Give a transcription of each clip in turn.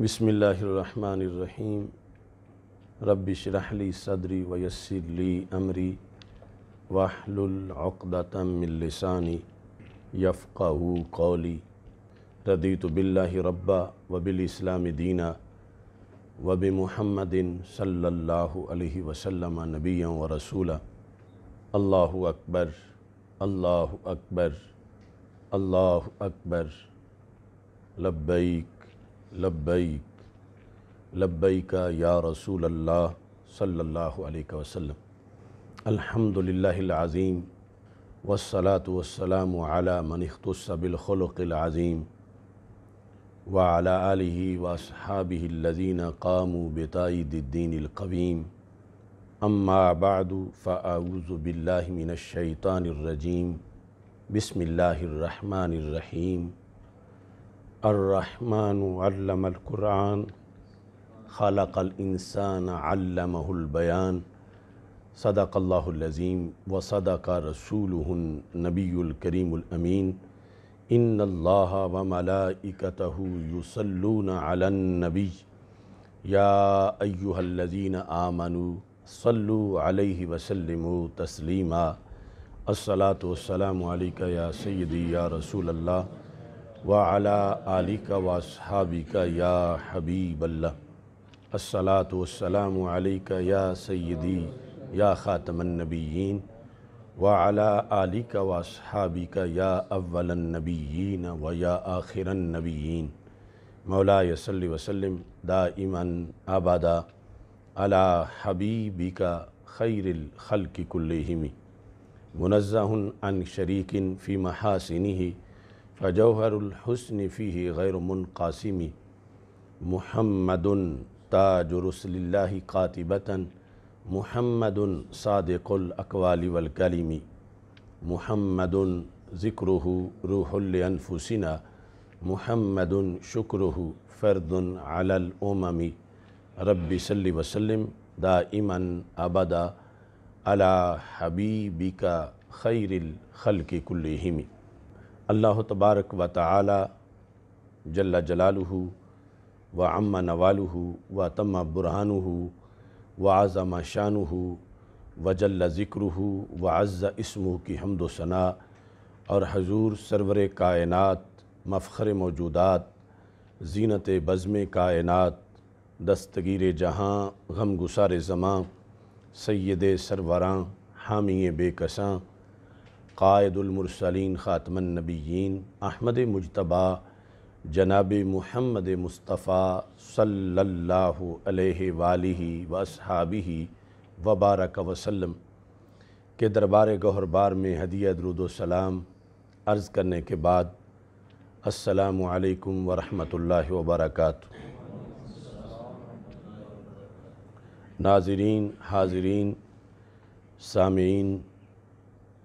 बसमीम रबली सदरी वयसरली अमरी वाहलतमिलसानी यफ़ा कौली रदी तो बिल्ला रब्बा वबिलस्लाम दीना वब महमदिन सल्ला वसलम नबी व रसूल अल्लाह अकबर अल्लाह अकबर अल्लाह अकबर लब्बैक लब्बैक का या रसूल अल्लाह सल्लल्लाहु अलैहि वसल्लम अल्हम्दुलिल्लाहिल वसलात वसलाम अला मन अख्तबिलखलक़ाज़ीम वाला आलि वसहाबिल्लिन कामू बेताईद्दीनकवीम अम्माबाद फ़ाऊज़बिल्लिमिनशैतानरजीम बसमिल्लर रहीम अर्रहमानकुरान ख़लक़लसान अलमबयान सदाक़ल्लाज़ीम व सदाक़ रसूल नबीकरीमीन इन अल्लाह व मलाइकत युसलून अलनबी या अयुहल्लजीन आमनु सल्लु अलैहि वसल्लम तस्लीमा अस्सलातु वसलाम या सैदी या रसूल अल्लाह वाला आली का वासहाबी का या हबीब अल्लाह असलात वसलाम का या सैदी या ख़ातमनबीन वाला आली का वासहाबी का या अवलनबीन व या आखिरनबीन मौला सल वसलम दा इमन आबादा अला हबीबी का खैरिल खल की कुल्लिमी मुनज़न अन शरीकिन फ़ी महासिनी फ़जौहरहसन फ़ी गैर मुनकासमी महमद ताजरसल्ला कातिबता महमद सादक़ुलकवाली वलकलमी महमद ज़िक्र रूहलफ़ुसिना महमद शुक्र फ़र्द अलमी रबी वसलम दाइमन अबदा अला हबीबिका खैरिल खल के कुल्लहिमी अल्लाह तबारक व तला जल्ला जलालहू व अम्मा नवालहू व तम्मा बुरहानहू व आज़मा शानहू व जल्ला ज़िक्र व अज़्ज़ा इसमू की हमदोसना सना और हजूर सरवर कायनत मफ़र मौजूदात जीनत बज़म कायनत दस्तगीर जहाँ गम गुसार जमां सैद सरवरां हामी बेकसां कायदुलमरसलिन ख़ातमनबीन अहमद मुशतबा जनाब महमद मुस्तफ़ा सल्ला वसहाबी वबारक वसलम के दरबार गहरबार में हदिया दरुदोसलाम अर्ज़ करने के बाद असलकम वरहमल वबरक नाजरीन हाजरीन सामीन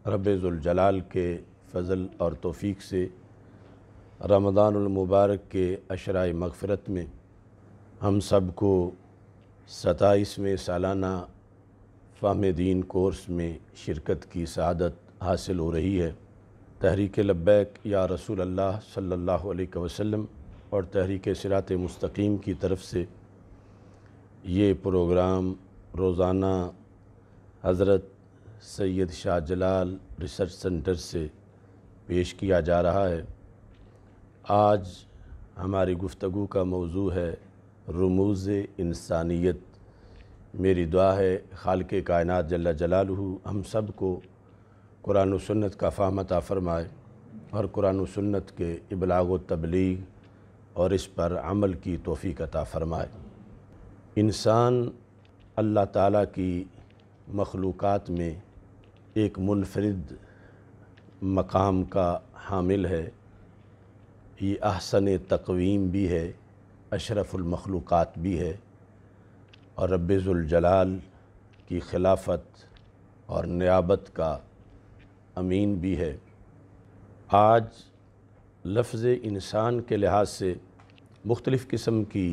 रबाल के फ़ज़ल और तोफ़ी से रमदानमबारक के अशरा मगफ़रत में हम सब को सताईसवें सालाना फ़ाम दीन कोर्स में शिरकत की शहादत हासिल हो रही है तहरीक लब्बैक या रसूल अल्लाह सल्लल्लाहु अलैहि वसल्लम और तहरीक सिरात मुस्तकीम की तरफ से ये प्रोग्राम रोज़ाना हज़रत सैयद शाह जलाल रिसर्च सेंटर से पेश किया जा रहा है आज हमारी गुफ्तु का मौजू है रमूज़ इंसानियत मेरी दुआ है खाल के कायनत जल्ला जलाल हम सब को कुरान सन्नत का फ़ाहमता फ़रमाए और कुरान सन्नत के इबलाग व तबलीग और इस पर अमल की तोफ़ी अता फ़रमाए इंसान अल्लाह ताला की मखलूक में एक मुनफरद मकाम का हामिल है ये अहसन तकवीम भी है अशरफुलमखलूक़ात भी है और रब्ज़ुलजलाल की खिलाफत और नियाबत का अमीन भी है आज लफ्ज़ इंसान के लिहाज से मुख्तलिफ़ किस्म की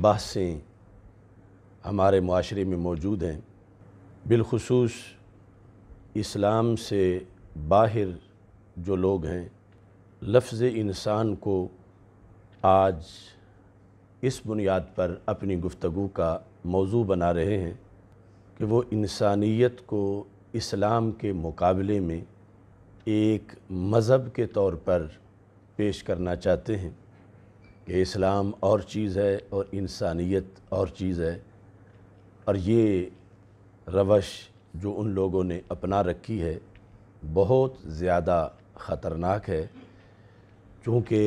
बहसें हमारे माशरे में मौजूद हैं बिलखसूस इस्लाम से बाहर जो लोग हैं लफ्ज़ इंसान को आज इस बुनियाद पर अपनी गुफ्तु का मौजू बना रहे हैं कि वो इंसानियत को इस्लाम के मुकाबले में एक मज़हब के तौर पर पेश करना चाहते हैं कि इस्लाम और चीज़ है और इंसानियत और चीज़ है और ये रवश जो उन लोगों ने अपना रखी है बहुत ज़्यादा ख़तरनाक है चूँकि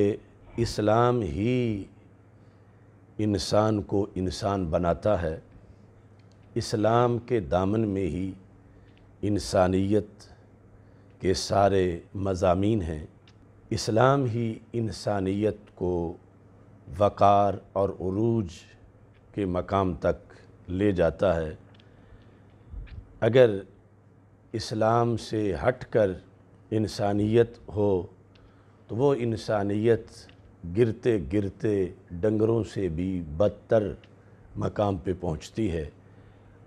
इस्लाम ही इंसान को इंसान बनाता है इस्लाम के दामन में ही इंसानियत के सारे मजामी हैं इस्लाम ही इंसानियत को वक़ार और अरूज के मकाम तक ले जाता है अगर इस्लाम से हट कर इंसानियत हो तो वो इंसानियत गिरते गिरते डंगरों से भी बदतर मकाम पे पहुंचती है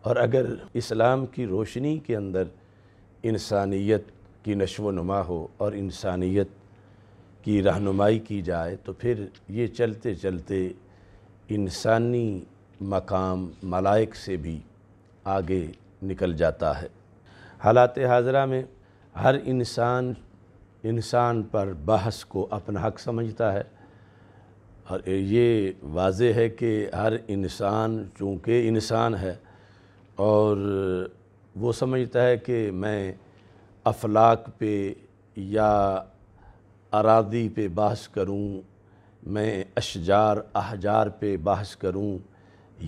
और अगर इस्लाम की रोशनी के अंदर इंसानियत की नशो नुमा हो और इंसानियत की रहनुमाई की जाए तो फिर ये चलते चलते इंसानी मकाम मलाइक से भी आगे निकल जाता है हालात हाजरा में हर इंसान इंसान पर बहस को अपना हक समझता है और ये वाज है कि हर इंसान चूँकि इंसान है और वो समझता है कि मैं अफलाक पे या अरादी पे बहस करूं मैं अशजार अहजार पे बहस करूं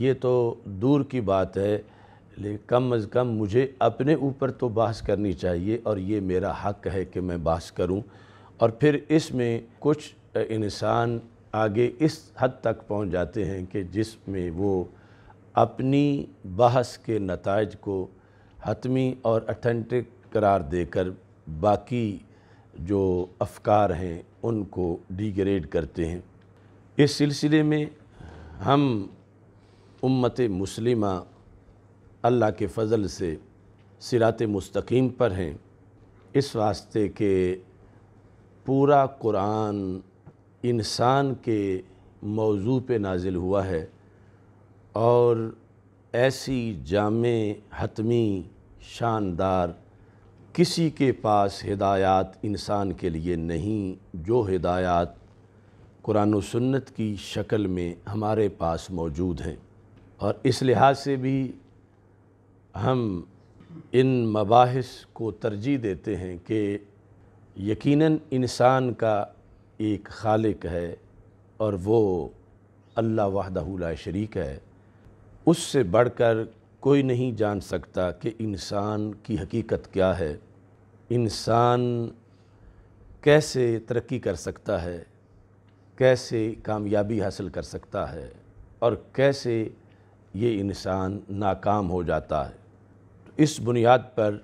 ये तो दूर की बात है लेकिन कम अज़ कम मुझे अपने ऊपर तो बहस करनी चाहिए और ये मेरा हक है कि मैं बहस करूं और फिर इसमें कुछ इंसान आगे इस हद तक पहुंच जाते हैं कि जिसमें वो अपनी बहस के नतज को हतमी और अथेंटिक करार देकर बाकी जो अफकार हैं उनको डिग्रेड करते हैं इस सिलसिले में हम उम्मत मुस्लिमा अल्लाह के फ़ल से सिरात मुस्तकीम पर हैं इस वास्ते के पूरा कुरान इंसान के मौजू पे नाजिल हुआ है और ऐसी जाम हतमी शानदार किसी के पास हदायात इंसान के लिए नहीं जो हदायात कुरान सन्नत की शक्ल में हमारे पास मौजूद हैं और इस लिहाज से भी हम इन मबास को तरजीह देते हैं कि यकीनन इंसान का एक खालिक है और वो अल्लाह वहदा शरीक है उससे बढ़कर कोई नहीं जान सकता कि इंसान की हकीकत क्या है इंसान कैसे तरक्की कर सकता है कैसे कामयाबी हासिल कर सकता है और कैसे ये इंसान नाकाम हो जाता है इस बुनियाद पर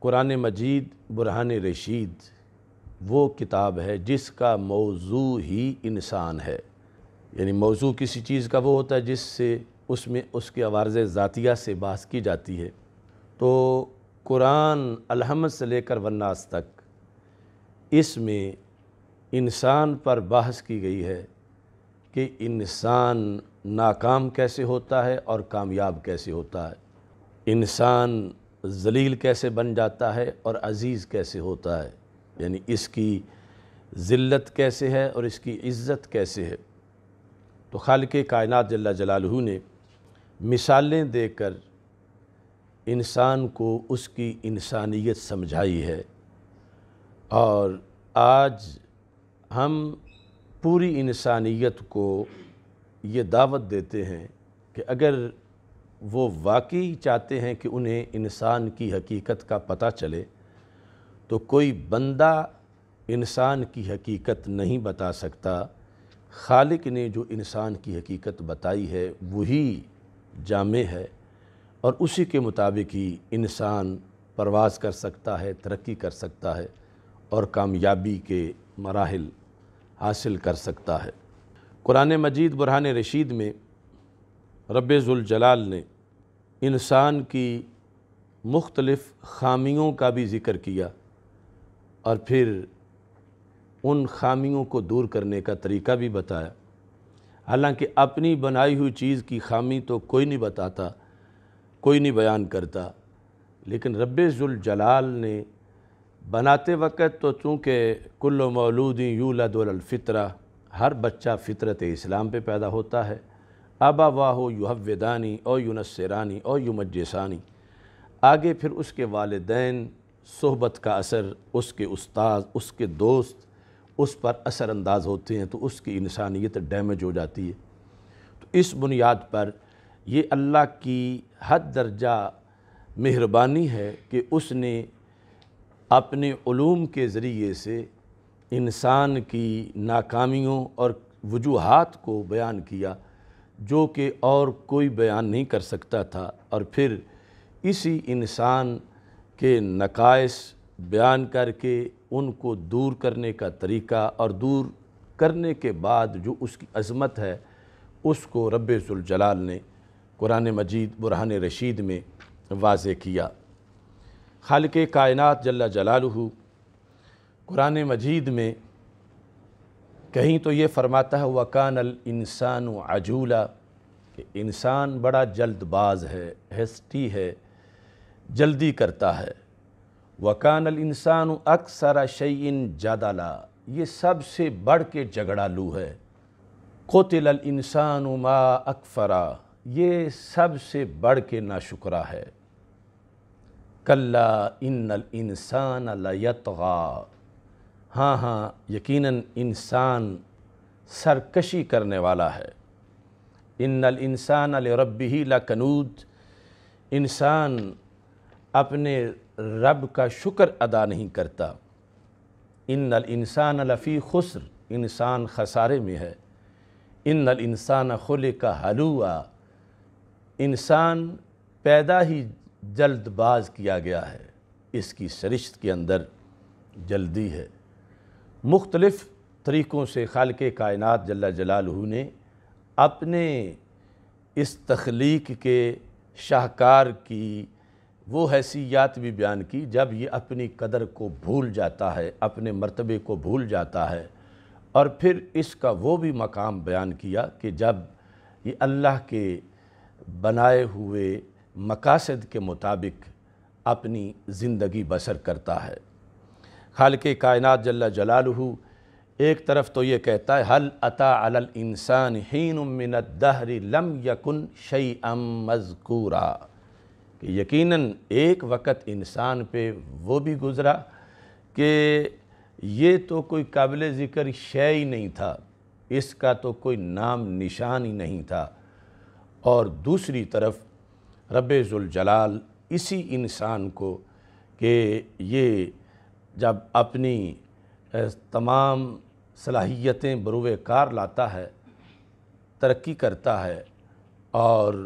कुरान मजीद बुरहान रशीद वो किताब है जिसका मौजू ही इंसान है यानी मौजू किसी चीज़ का वो होता है जिससे उसमें उसके आवाज़ ज़ातिया से बात की जाती है तो कुरान अलहमद से लेकर वन्नास तक इसमें इंसान पर बहस की गई है कि इंसान नाकाम कैसे होता है और कामयाब कैसे होता है इंसान जलील कैसे बन जाता है और अज़ीज़ कैसे होता है यानी इसकी ज़िल्त कैसे है और इसकी इज़्ज़त कैसे है तो खाल के कायनात जल्ला जलालहू ने मिसालें देकर इंसान को उसकी इंसानियत समझाई है और आज हम पूरी इंसानियत को ये दावत देते हैं कि अगर वो वाकई चाहते हैं कि उन्हें इंसान की हकीकत का पता चले तो कोई बंदा इंसान की हकीकत नहीं बता सकता खालिक ने जो इंसान की हकीकत बताई है वही जामे है और उसी के मुताबिक ही इंसान परवाज़ कर सकता है तरक्की कर सकता है और कामयाबी के मराहल हासिल कर सकता है कुरान मजीद बुरहान रशीद में रबाल ने इंसान की मुख्तलफ़ खामियों का भी ज़िक्र किया और फिर उन खामियों को दूर करने का तरीका भी बताया हालांकि अपनी बनाई हुई चीज़ की खामी तो कोई नहीं बताता कोई नहीं बयान करता लेकिन रबाल ने बनाते वक़्त तो चूँकि कुल्ल मौलूदी यूलदलफ़ितरा हर बच्चा फ़ितरत इस्लाम पे पैदा होता है आबा वाहो युहदानी और युनसरानी और युमजसानी आगे फिर उसके वालदेन सहबत का असर उसके उस्ताद उसके दोस्त उस पर असरानंदाज होते हैं तो उसकी इंसानियत डैमेज हो जाती है तो इस बुनियाद पर ये अल्लाह की हद दर्जा मेहरबानी है कि उसने अपने ूम के ज़रिए से इंसान की नाकामियों और वजूहत को बयान किया जो कि और कोई बयान नहीं कर सकता था और फिर इसी इंसान के नकाइस बयान करके उनको दूर करने का तरीका और दूर करने के बाद जो उसकी अज़मत है उसको रबाल ने कुरान मजीद बुरहान रशीद में वाज किया खाल के कायनत जल्ला जलालहू कुरान मजीद में कहीं तो ये फरमाता है वकान अल इंसान अजूला कि इंसान बड़ा जल्दबाज है हस्ती है जल्दी करता है वकान अल इंसान अक्सर शयन जदाला ये सबसे बढ़ के झगड़ालू है कोतिल अल इंसान मा अकफरा ये सबसे बढ़ के नाशुकरा है कल्ला इन इंसान लयतगा हाँ हाँ यकीनन इंसान सरकशी करने वाला है इन इंसान रबी ही लाकनूद इंसान अपने रब का शुक्र अदा नहीं करता इन इंसान लफ़ी खुसर इंसान खसारे में है इन इंसान खुल का हलुआ इंसान पैदा ही जल्दबाज किया गया है इसकी सरिश्त के अंदर जल्दी है मुख्तलफ़ तरीक़ों से खाल के कायनत जल्ला जलाल ने अपने इस तख्लीक के शाहकार की वो हैसियात भी बयान की जब ये अपनी कदर को भूल जाता है अपने मरतबे को भूल जाता है और फिर इसका वो भी मकाम बयान किया कि जब ये अल्लाह के बनाए हुए मकासद के मुताबिक अपनी ज़िंदगी बसर करता है हल के कायनात जल्ला जलालहू एक तरफ तो ये कहता है हल अता अल इंसान हीन दहरी लम यकुन शई अम मजकूरा कि यकीनन एक वक़्त इंसान पे वो भी गुज़रा कि ये तो कोई काबिल ज़िक्र शे ही नहीं था इसका तो कोई नाम निशान ही नहीं था और दूसरी तरफ रब्ज़ुलजलाल इसी इंसान को कि ये जब अपनी तमाम सलाहियतें बरूकार कार लाता है तरक्की करता है और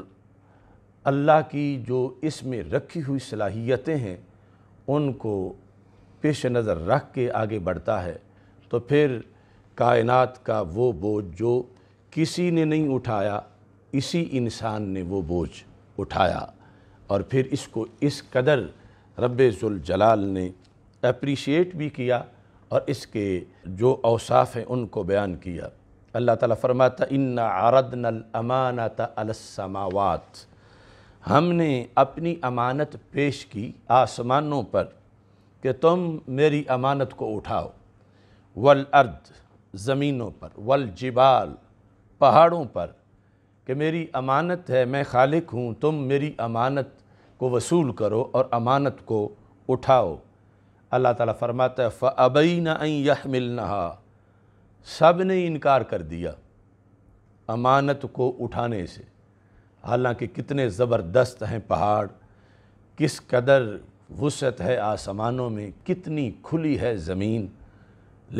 अल्लाह की जो इसमें रखी हुई सलाहियतें हैं उनको पेश नज़र रख के आगे बढ़ता है तो फिर कायनात का वो बोझ जो किसी ने नहीं उठाया इसी इंसान ने वो बोझ उठाया और फिर इसको इस कदर जलाल ने अप्रीशिएट भी किया और इसके जो अवसाफ़ हैं उनको बयान किया अल्लाह ताला फरमाता इन आरदन अमानत अलसमावात हमने अपनी अमानत पेश की आसमानों पर कि तुम मेरी अमानत को उठाओ वल अर्द ज़मीनों पर वल जिबाल पहाड़ों पर कि मेरी अमानत है मैं खालिक हूँ तुम मेरी अमानत को वसूल करो और अमानत को उठाओ अल्लाह ताला फरमाता है फ़बई नह मिलना सब ने इनकार कर दिया अमानत को उठाने से हालांकि कितने ज़बरदस्त हैं पहाड़ किस कदर वसत है आसमानों में कितनी खुली है ज़मीन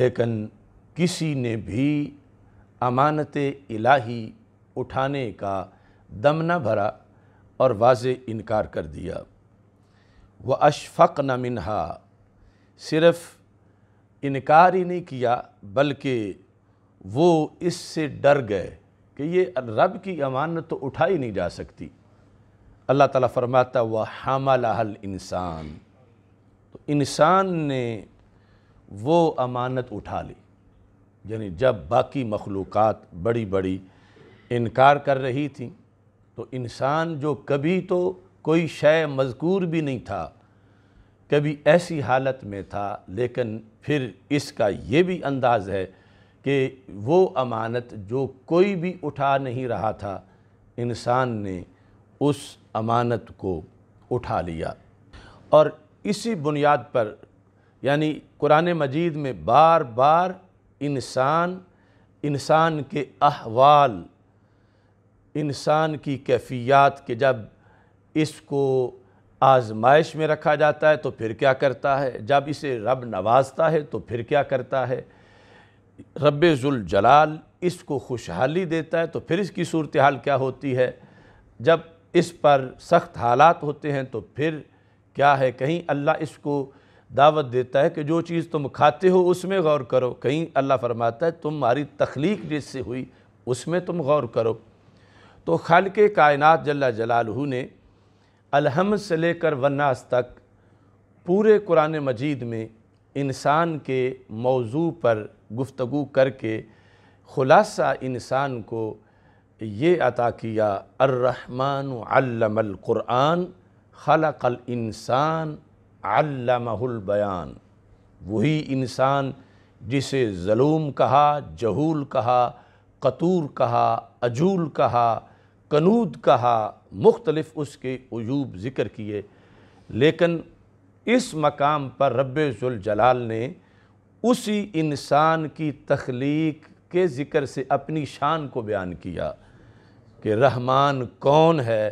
लेकिन किसी ने भी अमानत इलाही उठाने का दम न भरा और वाज इनकार कर दिया व अशफ़क़ न मिनहा सिर्फ इनकार ही नहीं किया बल्कि वो इससे डर गए कि ये रब की अमानत तो उठाई नहीं जा सकती अल्लाह ताला फरमाता हुआ हल इंसान तो इंसान ने वो अमानत उठा ली यानी जब बाकी मखलूक़ बड़ी बड़ी इनकार कर रही थी तो इंसान जो कभी तो कोई शय मजकूर भी नहीं था कभी ऐसी हालत में था लेकिन फिर इसका ये भी अंदाज़ है कि वो अमानत जो कोई भी उठा नहीं रहा था इंसान ने उस अमानत को उठा लिया और इसी बुनियाद पर यानी कुरान मजीद में बार बार इंसान इंसान के अहवाल इंसान की कैफियत के जब इसको आजमाइश में रखा जाता है तो फिर क्या करता है जब इसे रब नवाजता है तो फिर क्या करता है रब जलाल इसको खुशहाली देता है तो फिर इसकी सूरत हाल क्या होती है जब इस पर सख्त हालात होते हैं तो फिर क्या है कहीं अल्लाह इसको दावत देता है कि जो चीज़ तुम खाते हो उसमें गौर करो कहीं अल्लाह फरमाता है तुम्हारी तख्लीक जिससे हुई उसमें तुम गौर करो तो खल के कायनत जल्ला जलालहू ने अलहम से लेकर वन्नास तक पूरे कुरान मजीद में इंसान के मौजू पर गुफ्तु करके ख़ुलासा इंसान को ये अता किया अर्रहमान अलमकुरान खलकल इंसान अल्लाहुल बयान वही इंसान जिसे ज़लूम कहा जहूल कहा कतूर कहा अजूल कहा कनूद कहा मुख्तलफ़ उसके अजूब ज़िक्र किए लेकिन इस मकाम पर रबाल ने उसी इंसान की तख्लीक के ज़िक्र से अपनी शान को बयान किया कि रहमान कौन है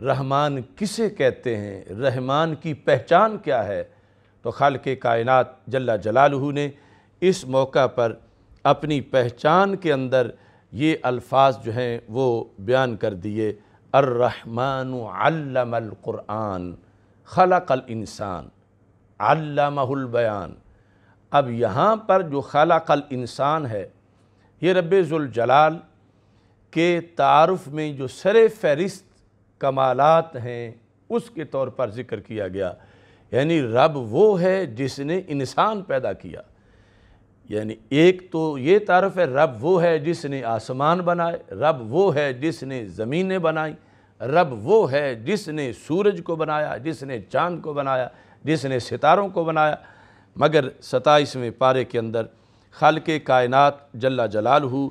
रहमान किसे कहते हैं रहमान की पहचान क्या है तो खाल के कायनत जल्ला जलालहू ने इस मौका पर अपनी पहचान के अंदर ये अल्फाज जो हैं वो बयान कर दिए अर्रहमानकुरान खलकल इंसान अल्लाहुलबयान अब यहाँ पर जो खलकल इंसान है ये रब्ज़ुलजलाल के तारफ़ में जो सर फहरिस्त कमालत हैं उसके तौर पर ज़िक्र किया गया यानी रब वो है जिसने इंसान पैदा किया यानी एक तो ये तारफ़ है रब वो है जिसने आसमान बनाए रब वो है जिसने ज़मीनें बनाई रब वो है जिसने सूरज को बनाया जिसने चांद को बनाया जिसने सितारों को बनाया मगर सताईसवें पारे के अंदर खाल के कायनत जल्ला जलाल हु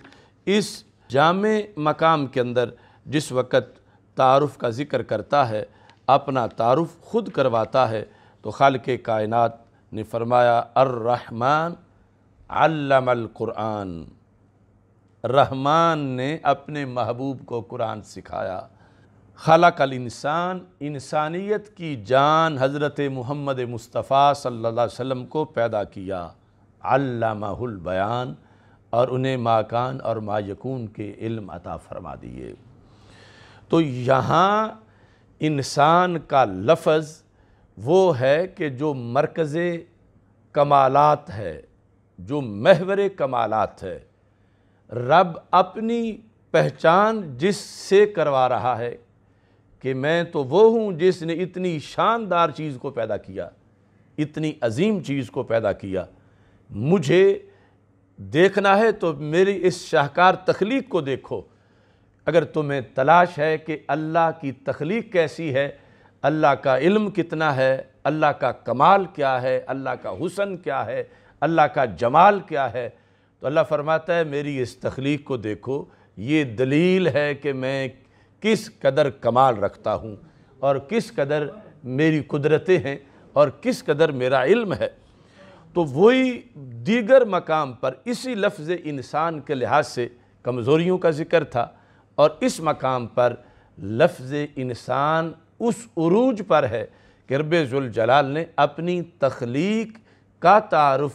इस जाम मकाम के अंदर जिस वक़्त तारफ़ का ज़िक्र करता है अपना तारफ़ ख़ुद करवाता है तो खाल के कायनत ने फरमाया अर्रहमान रहमान ने अपने महबूब को कुरान सिखाया अल इंसान इंसानियत की जान हज़रत मोहम्मद मुस्तफ़ा सल्लल्लाहु अलैहि वसल्लम को पैदा किया अल्लाहुल बयान और उन्हें माकान और मायकून के इल्म अता फरमा दिए तो यहाँ इंसान का लफज वो है कि जो मरकज़ कमालत है जो महवर कमालत है रब अपनी पहचान जिससे करवा रहा है कि मैं तो वो हूँ जिसने इतनी शानदार चीज़ को पैदा किया इतनी अजीम चीज़ को पैदा किया मुझे देखना है तो मेरी इस शाहकार तख्लीक को देखो अगर तुम्हें तलाश है कि अल्लाह की तख्लीक कैसी है अल्लाह का इल्म कितना है अल्लाह का कमाल क्या है अल्लाह का हुसन क्या है अल्लाह का जमाल क्या है तो अल्लाह फरमाता है मेरी इस तख्लीक को देखो ये दलील है कि मैं किस कदर कमाल रखता हूँ और किस कदर मेरी कुदरतें हैं और किस कदर मेरा इल्म है तो वही दीगर मकाम पर इसी लफ्ज़ इंसान के लिहाज से कमज़ोरियों का ज़िक्र था और इस मकाम पर लफ्ज़ इंसान उस अरूज पर है कि जलाल ने अपनी तख्लीक का तारफ़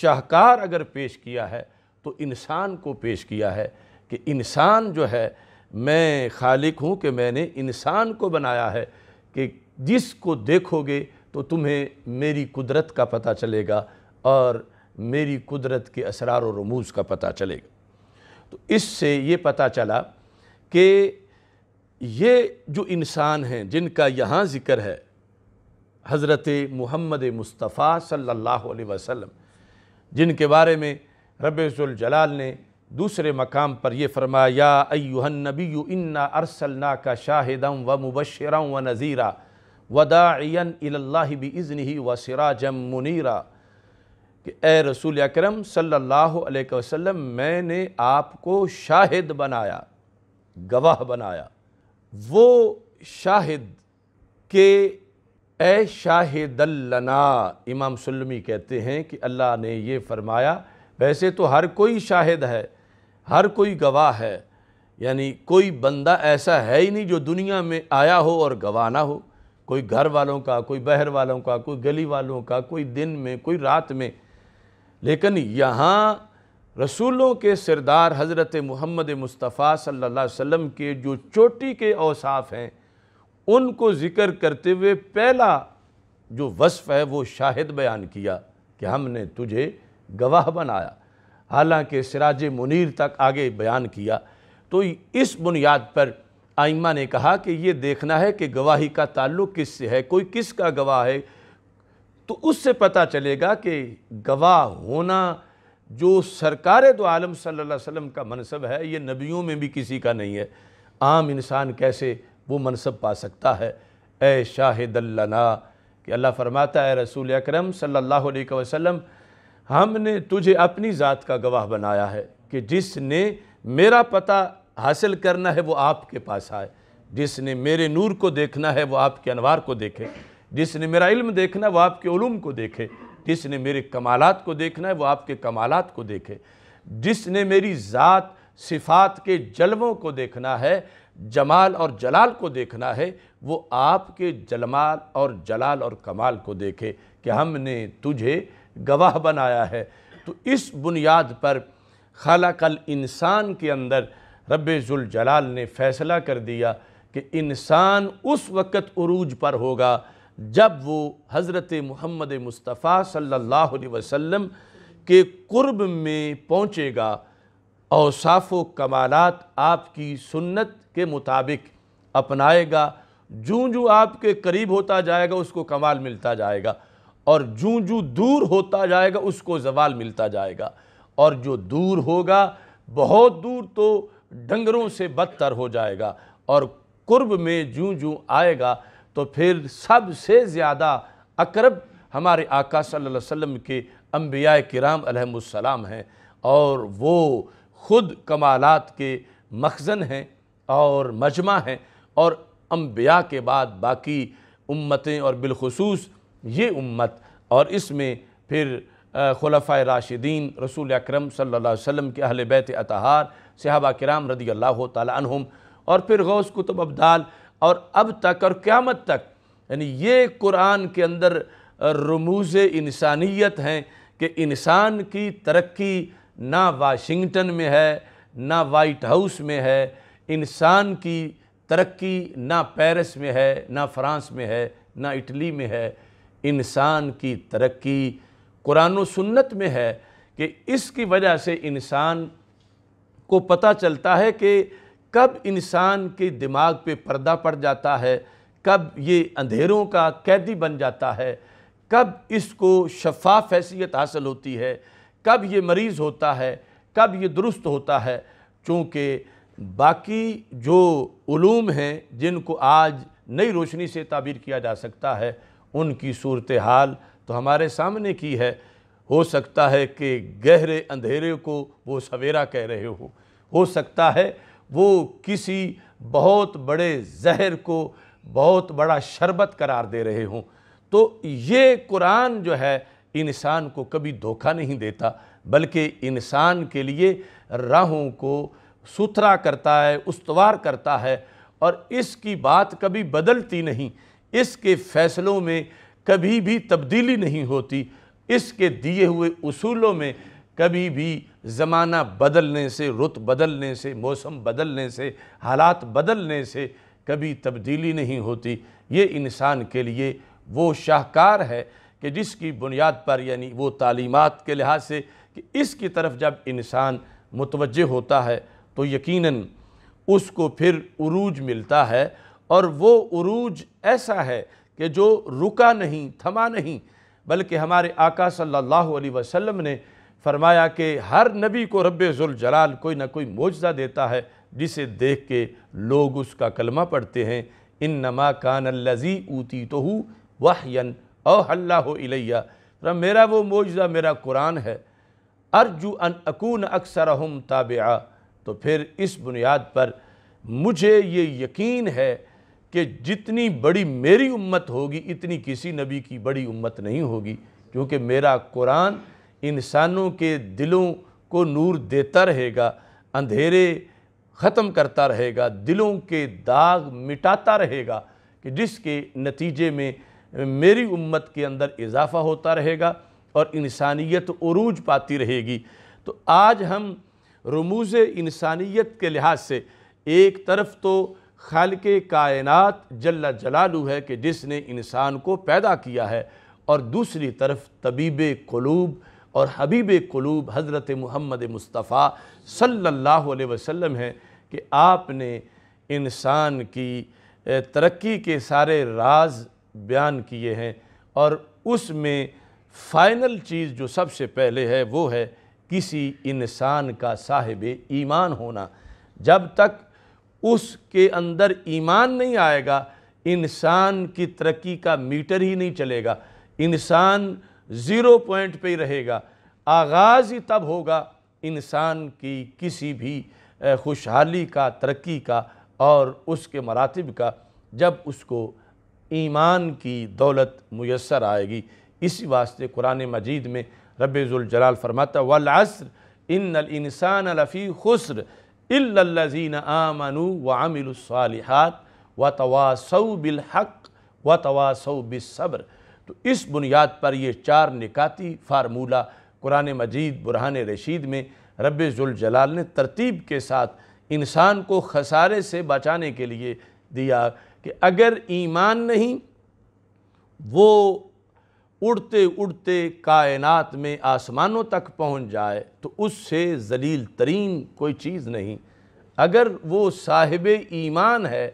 शाहकार अगर पेश किया है तो इंसान को पेश किया है कि इंसान जो है मैं खालिक हूँ कि मैंने इंसान को बनाया है कि जिसको देखोगे तो तुम्हें मेरी कुदरत का पता चलेगा और मेरी कुदरत के असरार और रमूज का पता चलेगा तो इससे ये पता चला कि ये जो इंसान हैं जिनका यहाँ ज़िक्र है हज़रत मोहम्मद मुस्तफ़ा सल्लल्लाहु अलैहि वसल्लम जिनके बारे में रबुल जलाल ने दूसरे मकाम पर यह फरमाया अयुहन नबी इन्ना अरसलना का शाहिदम व मुबशर व नज़ीरा वदायन इल्ला ही व सिराजम मुनीरा कि ए रसूल अक्रम सल्लल्लाहु अलैहि वसल्लम मैंने आपको शाहिद बनाया गवाह बनाया वो शाहिद के ए शाहिदल्लना इमाम सुल्मी कहते हैं कि अल्लाह ने ये फ़रमाया वैसे तो हर कोई शाहिद है हर कोई गवाह है यानी कोई बंदा ऐसा है ही नहीं जो दुनिया में आया हो और गवाह ना हो कोई घर वालों का कोई बहर वालों का कोई गली वालों का कोई दिन में कोई रात में लेकिन यहाँ रसूलों के सरदार हज़रत मोहम्मद मुस्तफ़ा सल्लल्लाहु अलैहि वसल्लम के जो चोटी के औसाफ हैं उनको ज़िक्र करते हुए पहला जो वस्फ़ है वो शाहिद बयान किया कि हमने तुझे गवाह बनाया हालांकि सिराज मुनीर तक आगे बयान किया तो इस बुनियाद पर आइमा ने कहा कि ये देखना है कि गवाही का ताल्लुक किस से है कोई किस का गवाह है तो उससे पता चलेगा कि गवाह होना जो सरकार दो आलम सल्ला वसम का मनसब है ये नबियों में भी किसी का नहीं है आम इंसान कैसे वो मनसब पा सकता है ए शाहिदल्लना कि अल्लाह फरमाता है रसूल अक्रम सल्ला वसलम हमने तुझे अपनी ज़ात का गवाह बनाया है कि जिसने मेरा पता हासिल करना है वो आपके पास आए जिसने मेरे नूर को देखना है वो आपके अनवार को देखे जिसने मेरा इल्म देखना है वो आपके ूम को देखे जिसने मेरे कमालात को देखना है वो आपके कमालात को देखे जिसने मेरी ज़ात सिफात के जलवों को देखना है जमाल और जलाल को देखना है वो आपके जलमाल और जलाल और कमाल को देखे कि हमने तुझे गवाह बनाया है तो इस बुनियाद पर खला कल इंसान के अंदर रब्बुल जलाल ने फ़ैसला कर दिया कि इंसान उस वक़्त उरूज पर होगा जब वो हज़रत महमद मुस्तफ़ा सल्लल्लाहु अलैहि वसल्लम के कुर्ब में पहुँचेगा औसाफ़ कमालत आपकी सुन्नत के मुताबिक अपनाएगा जूँ जूँ आपके करीब होता जाएगा उसको कमाल मिलता जाएगा और जूं जू दूर होता जाएगा उसको जवाल मिलता जाएगा और जो दूर होगा बहुत दूर तो डंगरों से बदतर हो जाएगा और कुर्ब में जूं जूं आएगा तो फिर सबसे ज़्यादा अकरब हमारे आका सल्लल्लाहु अलैहि वसल्लम के अम्बिया कराम अलहसलाम हैं और वो ख़ुद कमालात के मखजन हैं और मजमा हैं और अम्बिया के बाद बाकी उम्मतें और बिलखसूस ये उम्मत और इसमें फिर खलफ़ा राशिदीन रसूल अक्रम सम के अहल बैत अतहार सिहबा कराम रदी अल्लाह तुम और फिर गौस कुतुब अब्दाल और अब तक और क़्यामत तक यानी ये कुरान के अंदर रमूज़ इंसानियत हैं कि इंसान की तरक्की ना वाशिंगटन में है ना वाइट हाउस में है इंसान की तरक्की ना पेरिस में है ना फ्रांस में है ना इटली में है इंसान की तरक्की कुरान सुन्नत में है कि इसकी वजह से इंसान को पता चलता है कि कब इंसान के दिमाग पे पर्दा पड़ जाता है कब ये अंधेरों का कैदी बन जाता है कब इसको शफाफ हैसियत हासिल होती है कब ये मरीज़ होता है कब ये दुरुस्त होता है चूँकि बाकी जो ूम हैं जिनको आज नई रोशनी से ताबीर किया जा सकता है उनकी सूरत हाल तो हमारे सामने की है हो सकता है कि गहरे अंधेरे को वो सवेरा कह रहे हो हो सकता है वो किसी बहुत बड़े जहर को बहुत बड़ा शरबत करार दे रहे हों तो ये कुरान जो है इंसान को कभी धोखा नहीं देता बल्कि इंसान के लिए राहों को सुथरा करता है उसवार करता है और इसकी बात कभी बदलती नहीं इसके फ़ैसलों में कभी भी तब्दीली नहीं होती इसके दिए हुए उसूलों में कभी भी ज़माना बदलने से रुत बदलने से मौसम बदलने से हालात बदलने से कभी तब्दीली नहीं होती ये इंसान के लिए वो शाहकार है कि जिसकी बुनियाद पर यानी वो तालीमत के लिहाज से कि इसकी तरफ जब इंसान मुतवजह होता है तो यकीनन उसको फिर उरूज मिलता है और वो उरूज ऐसा है कि जो रुका नहीं थमा नहीं बल्कि हमारे आका सल्लल्लाहु अलैहि वसल्लम ने फरमाया कि हर नबी को रब जलाल कोई ना कोई मोजा देता है जिसे देख के लोग उसका कलमा पढ़ते हैं इन नमा कान लजी ऊती तो हूँ वाहन अल्ला इलैया मेरा वो मोजा मेरा कुरान है अर्जु अन अकून अक्सर हम ताबा तो फिर इस बुनियाद पर मुझे ये यकीन है कि जितनी बड़ी मेरी उम्मत होगी इतनी किसी नबी की बड़ी उम्मत नहीं होगी क्योंकि मेरा कुरान इंसानों के दिलों को नूर देता रहेगा अंधेरे ख़त्म करता रहेगा दिलों के दाग मिटाता रहेगा कि जिसके नतीजे में मेरी उम्मत के अंदर इजाफ़ा होता रहेगा और इंसानियत अरूज पाती रहेगी तो आज हम रमूज़ इंसानियत के लिहाज से एक तरफ तो खाल के कायनत जल्ला जलालू है कि जिसने इंसान को पैदा किया है और दूसरी तरफ तबीब कलूब और हबीब कलूब हज़रत महमद मुस्तफ़ा सल्ला वसम है कि आपने इंसान की तरक्की के सारे राज बयान किए हैं और उसमें फ़ाइनल चीज़ जो सबसे पहले है वो है किसी इंसान का साहिब ईमान होना जब तक उसके अंदर ईमान नहीं आएगा इंसान की तरक्की का मीटर ही नहीं चलेगा इंसान ज़ीरो पॉइंट पे ही रहेगा आगाज़ ही तब होगा इंसान की किसी भी खुशहाली का तरक्की का और उसके मरातब का जब उसको ईमान की दौलत मैसर आएगी इसी वास्ते कुरान मजीद में रब्ज़ुलजलाल फरमाता वल असर इन इंसान लफ़ी खुसर इल्लल्लज़ीन आमनु व आमिलुस्सालिहात व तवासव बिलहक व तवासव बिसब्र तो इस बुनियाद पर ये चार निकाती फार्मूला कुरान मजीद बुरहान रशीद में रब ने तरतीब के साथ इंसान को खसारे से बचाने के लिए दिया कि अगर ईमान नहीं वो उड़ते उड़ते कायनात में आसमानों तक पहुंच जाए तो उससे जलील तरीन कोई चीज़ नहीं अगर वो साहिब ईमान है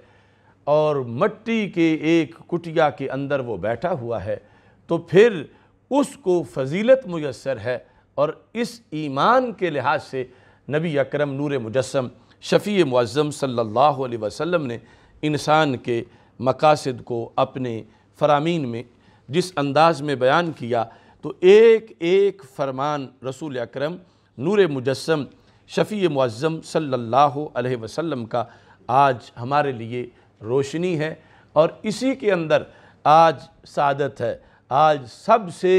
और मट्टी के एक कुटिया के अंदर वो बैठा हुआ है तो फिर उसको फजीलत मुयसर है और इस ईमान के लिहाज से नबी अकरम नूर मुजस्म शफ़ी मुज़म सल्लल्लाहु अलैहि वसल्लम ने इंसान के मकासद को अपने फरामीन में जिस अंदाज में बयान किया तो एक एक फरमान रसूल अक्रम नूर मुजस्म शफ़ी मुज़म सल्ला वसम का आज हमारे लिए रोशनी है और इसी के अंदर आज सादत है आज सबसे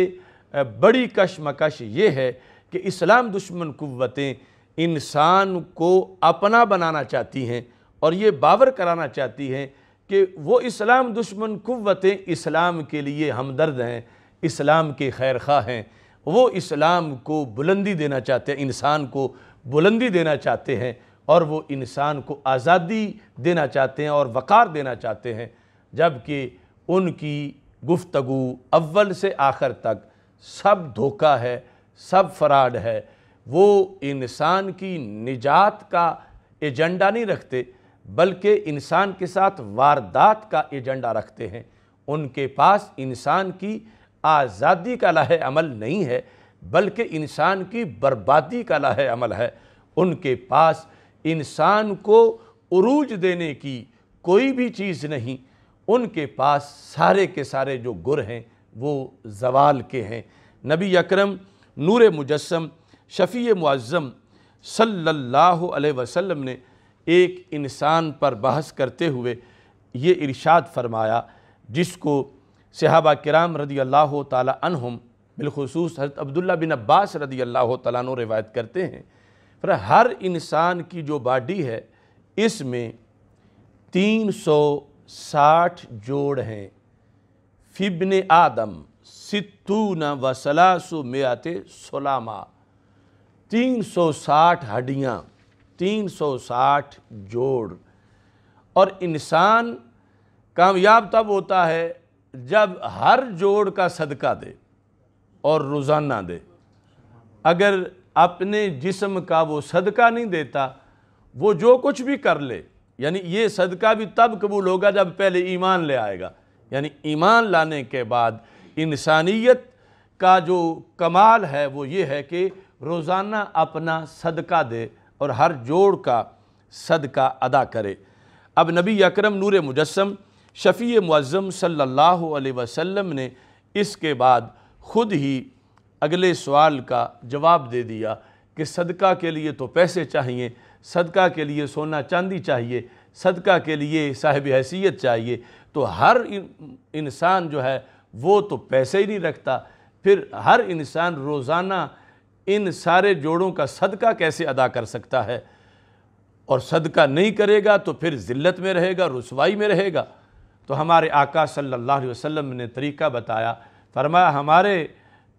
बड़ी कशमकश ये है कि इस्लाम दुश्मन कुतें इंसान को अपना बनाना चाहती हैं और ये बावर कराना चाहती हैं कि वो इस्लाम दुश्मन कुतें इस्लाम के लिए हमदर्द हैं इस्लाम के खैर खा हैं वो इस्लाम को बुलंदी देना चाहते हैं इंसान को बुलंदी देना चाहते हैं और वो इंसान को आज़ादी देना चाहते हैं और वक़ार देना चाहते हैं जबकि उनकी गुफ्तगु अव्वल से आखिर तक सब धोखा है सब फ्राड है वो इंसान की निजात का एजेंडा नहीं रखते बल्कि इंसान के साथ वारदात का एजेंडा रखते हैं उनके पास इंसान की आज़ादी का लाह अमल नहीं है बल्कि इंसान की बर्बादी का लाह अमल है उनके पास इंसान को उरूज देने की कोई भी चीज़ नहीं उनके पास सारे के सारे जो गुर हैं वो जवाल के हैं नबी अकरम नूर मुजस्म शफ़ी मुआज़म सल्लल्लाहु अलैहि वसल्लम ने एक इंसान पर बहस करते हुए ये इरशाद फरमाया जिसको सहाबा कराम रदी अल्लाह तहम बिलखसूस हजरत अब्दुल्ला बिन अब्बास रदी अल्लाह तु रिवायत करते हैं पर हर इंसान की जो बाडी है इसमें तीन सौ साठ जोड़ हैं फ़िबन आदम सितून सलासु मेत सलामा तीन सौ साठ हड्डियाँ 360 जोड़ और इंसान कामयाब तब होता है जब हर जोड़ का सदका दे और रोज़ाना दे अगर अपने जिस्म का वो सदका नहीं देता वो जो कुछ भी कर ले यानी ये सदका भी तब कबूल होगा जब पहले ईमान ले आएगा यानी ईमान लाने के बाद इंसानियत का जो कमाल है वो ये है कि रोज़ाना अपना सदका दे और हर जोड़ का सदका अदा करे अब नबी अकरम नूर मुजस्म शफ़ी मुज़म सल्ला वसम ने इसके बाद ख़ुद ही अगले सवाल का जवाब दे दिया कि सदका के लिए तो पैसे चाहिए सदका के लिए सोना चांदी चाहिए सदका के लिए साहिब हैसियत चाहिए तो हर इंसान जो है वो तो पैसे ही नहीं रखता फिर हर इंसान रोज़ाना इन सारे जोड़ों का सदका कैसे अदा कर सकता है और सदका नहीं करेगा तो फिर ज़िल्लत में रहेगा रसवाई में रहेगा तो हमारे आका सल्लल्लाहु अलैहि वसल्लम ने तरीका बताया फरमाया हमारे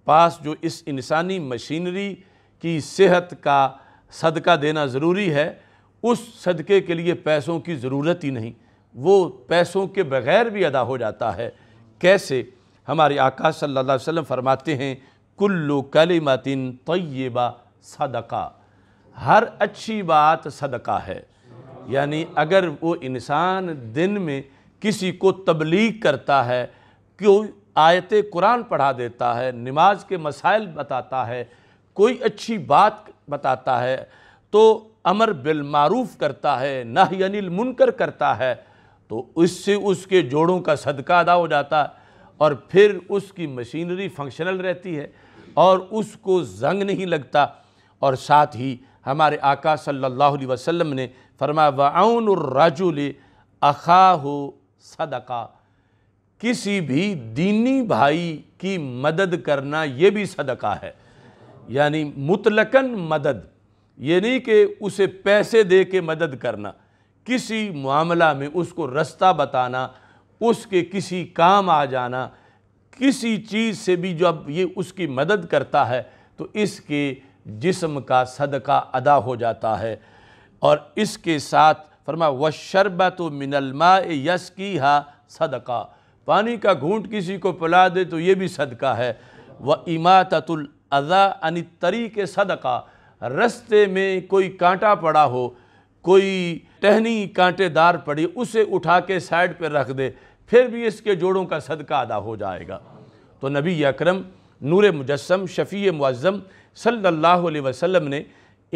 पास जो इस इंसानी मशीनरी की सेहत का सदका देना ज़रूरी है उस सदक़े के लिए पैसों की ज़रूरत ही नहीं वो पैसों के बग़ैर भी अदा हो जाता है कैसे हमारे आका सल्लल्लाहु अलैहि वसल्लम फरमाते हैं कुल्लु कलिमतिन तय्यबा सदका हर अच्छी बात सदका है यानी अगर वो इंसान दिन में किसी को तबलीग करता है कोई आयत कुरान पढ़ा देता है नमाज के मसाइल बताता है कोई अच्छी बात बताता है तो अमर बिलमारूफ करता है नाह अनिल मुनकर करता है तो उससे उसके जोड़ों का सदका अदा हो जाता है और फिर उसकी मशीनरी फंक्शनल रहती है और उसको जंग नहीं लगता और साथ ही हमारे आका सल्लल्लाहु अलैहि वसल्लम ने फरमा वाउन राजुल अखा हो सदका किसी भी दीनी भाई की मदद करना ये भी सदका है यानी मुतलकन मदद ये नहीं कि उसे पैसे दे के मदद करना किसी मामला में उसको रास्ता बताना उसके किसी काम आ जाना किसी चीज़ से भी जब ये उसकी मदद करता है तो इसके जिस्म का सदका अदा हो जाता है और इसके साथ फरमा व शरबत मिनलमा यस की हा सदका पानी का घूंट किसी को पिला दे तो ये भी सदका है व इमातुल अदा अन तरीके सदका रस्ते में कोई कांटा पड़ा हो कोई टहनी कांटेदार पड़ी उसे उठा के साइड पर रख दे फिर भी इसके जोड़ों का सदका अदा हो जाएगा तो नबी अक्रम नूर मुजस्म शफ़ी मुज़म सल्लल्लाहु अलैहि वसल्लम ने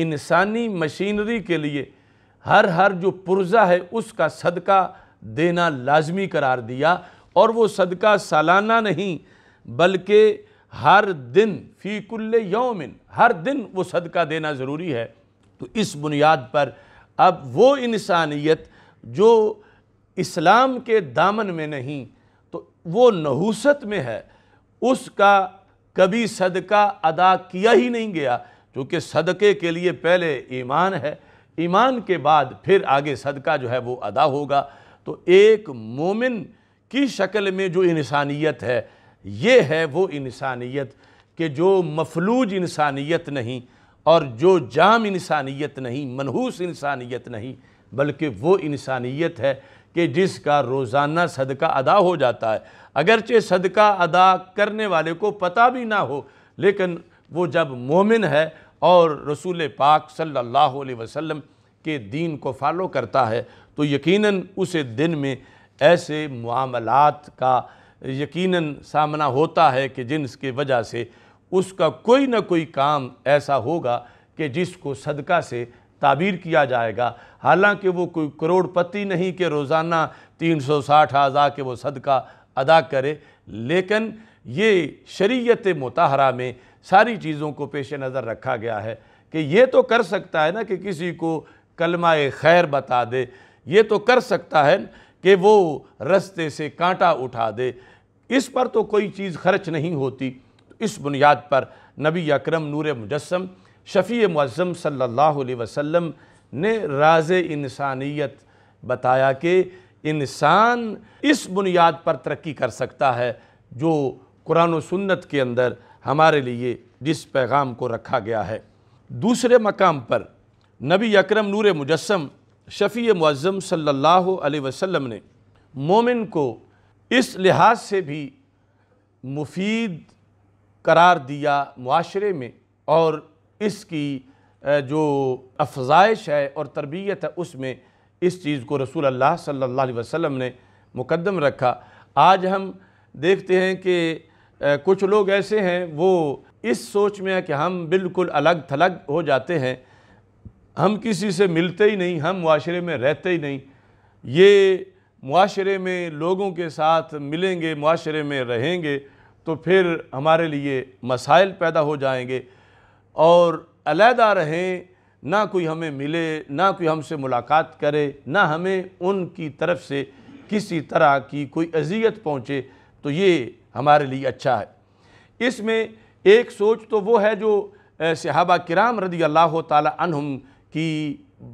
इंसानी मशीनरी के लिए हर हर जो पुर्जा है उसका सदका देना लाजमी करार दिया और वो सदका सालाना नहीं बल्कि हर दिन फ़ीकुल्ल यौमिन हर दिन वो सदका देना ज़रूरी है तो इस बुनियाद पर अब वो इंसानियत जो इस्लाम के दामन में नहीं तो वो नहूसत में है उसका कभी सदका अदा किया ही नहीं गया क्योंकि सदक़े के लिए पहले ईमान है ईमान के बाद फिर आगे सदका जो है वो अदा होगा तो एक मोमिन की शक्ल में जो इंसानियत है ये है वो इंसानियत कि जो मफलूज इंसानियत नहीं और जो जाम इंसानियत नहीं मनहूस इंसानियत नहीं बल्कि वो इंसानियत है कि जिसका रोज़ाना सदका अदा हो जाता है अगरचे सदका अदा करने वाले को पता भी ना हो लेकिन वो जब मोमिन है और रसूल पाक सल्लल्लाहु अलैहि वसल्लम के दीन को फॉलो करता है तो यकीनन उसे दिन में ऐसे मामलात का यकीनन सामना होता है कि जिनके वजह से उसका कोई ना कोई काम ऐसा होगा कि जिसको सदका से ताबीर किया जाएगा हालांकि वो कोई करोड़पति नहीं कि रोज़ाना तीन सौ साठ अज़ा के वो सदका अदा करे लेकिन ये शरीयत मतहरा में सारी चीज़ों को पेश नज़र रखा गया है कि ये तो कर सकता है ना कि किसी को कलमाए खैर बता दे ये तो कर सकता है कि वो रस्ते से कांटा उठा दे इस पर तो कोई चीज़ खर्च नहीं होती इस बुनियाद पर नबी अकरम नूर मुजस्म शफ़ी मज़म सल्ला वसम ने राज इंसानियत बताया कि इंसान इस बुनियाद पर तरक्की कर सकता है जो कुरान सुन्नत के अंदर हमारे लिए जिस पैगाम को रखा गया है दूसरे मकाम पर नबी अकरम नूर मुजस्म शफ़ी मज़म सल्ला वसम ने मोमिन को इस लिहाज से भी मुफीद करार दिया माशरे में और इसकी जो अफजाइश है और तरबियत है उसमें इस चीज़ को रसूल अल्लाह सल्लल्लाहु अलैहि वसल्लम ने मुकदम रखा आज हम देखते हैं कि कुछ लोग ऐसे हैं वो इस सोच में है कि हम बिल्कुल अलग थलग हो जाते हैं हम किसी से मिलते ही नहीं हम माशरे में रहते ही नहीं ये माशरे में लोगों के साथ मिलेंगे माशरे में रहेंगे तो फिर हमारे लिए मसाइल पैदा हो जाएंगे और अलहदा रहें ना कोई हमें मिले ना कोई हमसे मुलाकात करे ना हमें उनकी तरफ से किसी तरह की कोई अजियत पहुँचे तो ये हमारे लिए अच्छा है इसमें एक सोच तो वो है जो सहाबा किराम रदी अल्लाह तहम की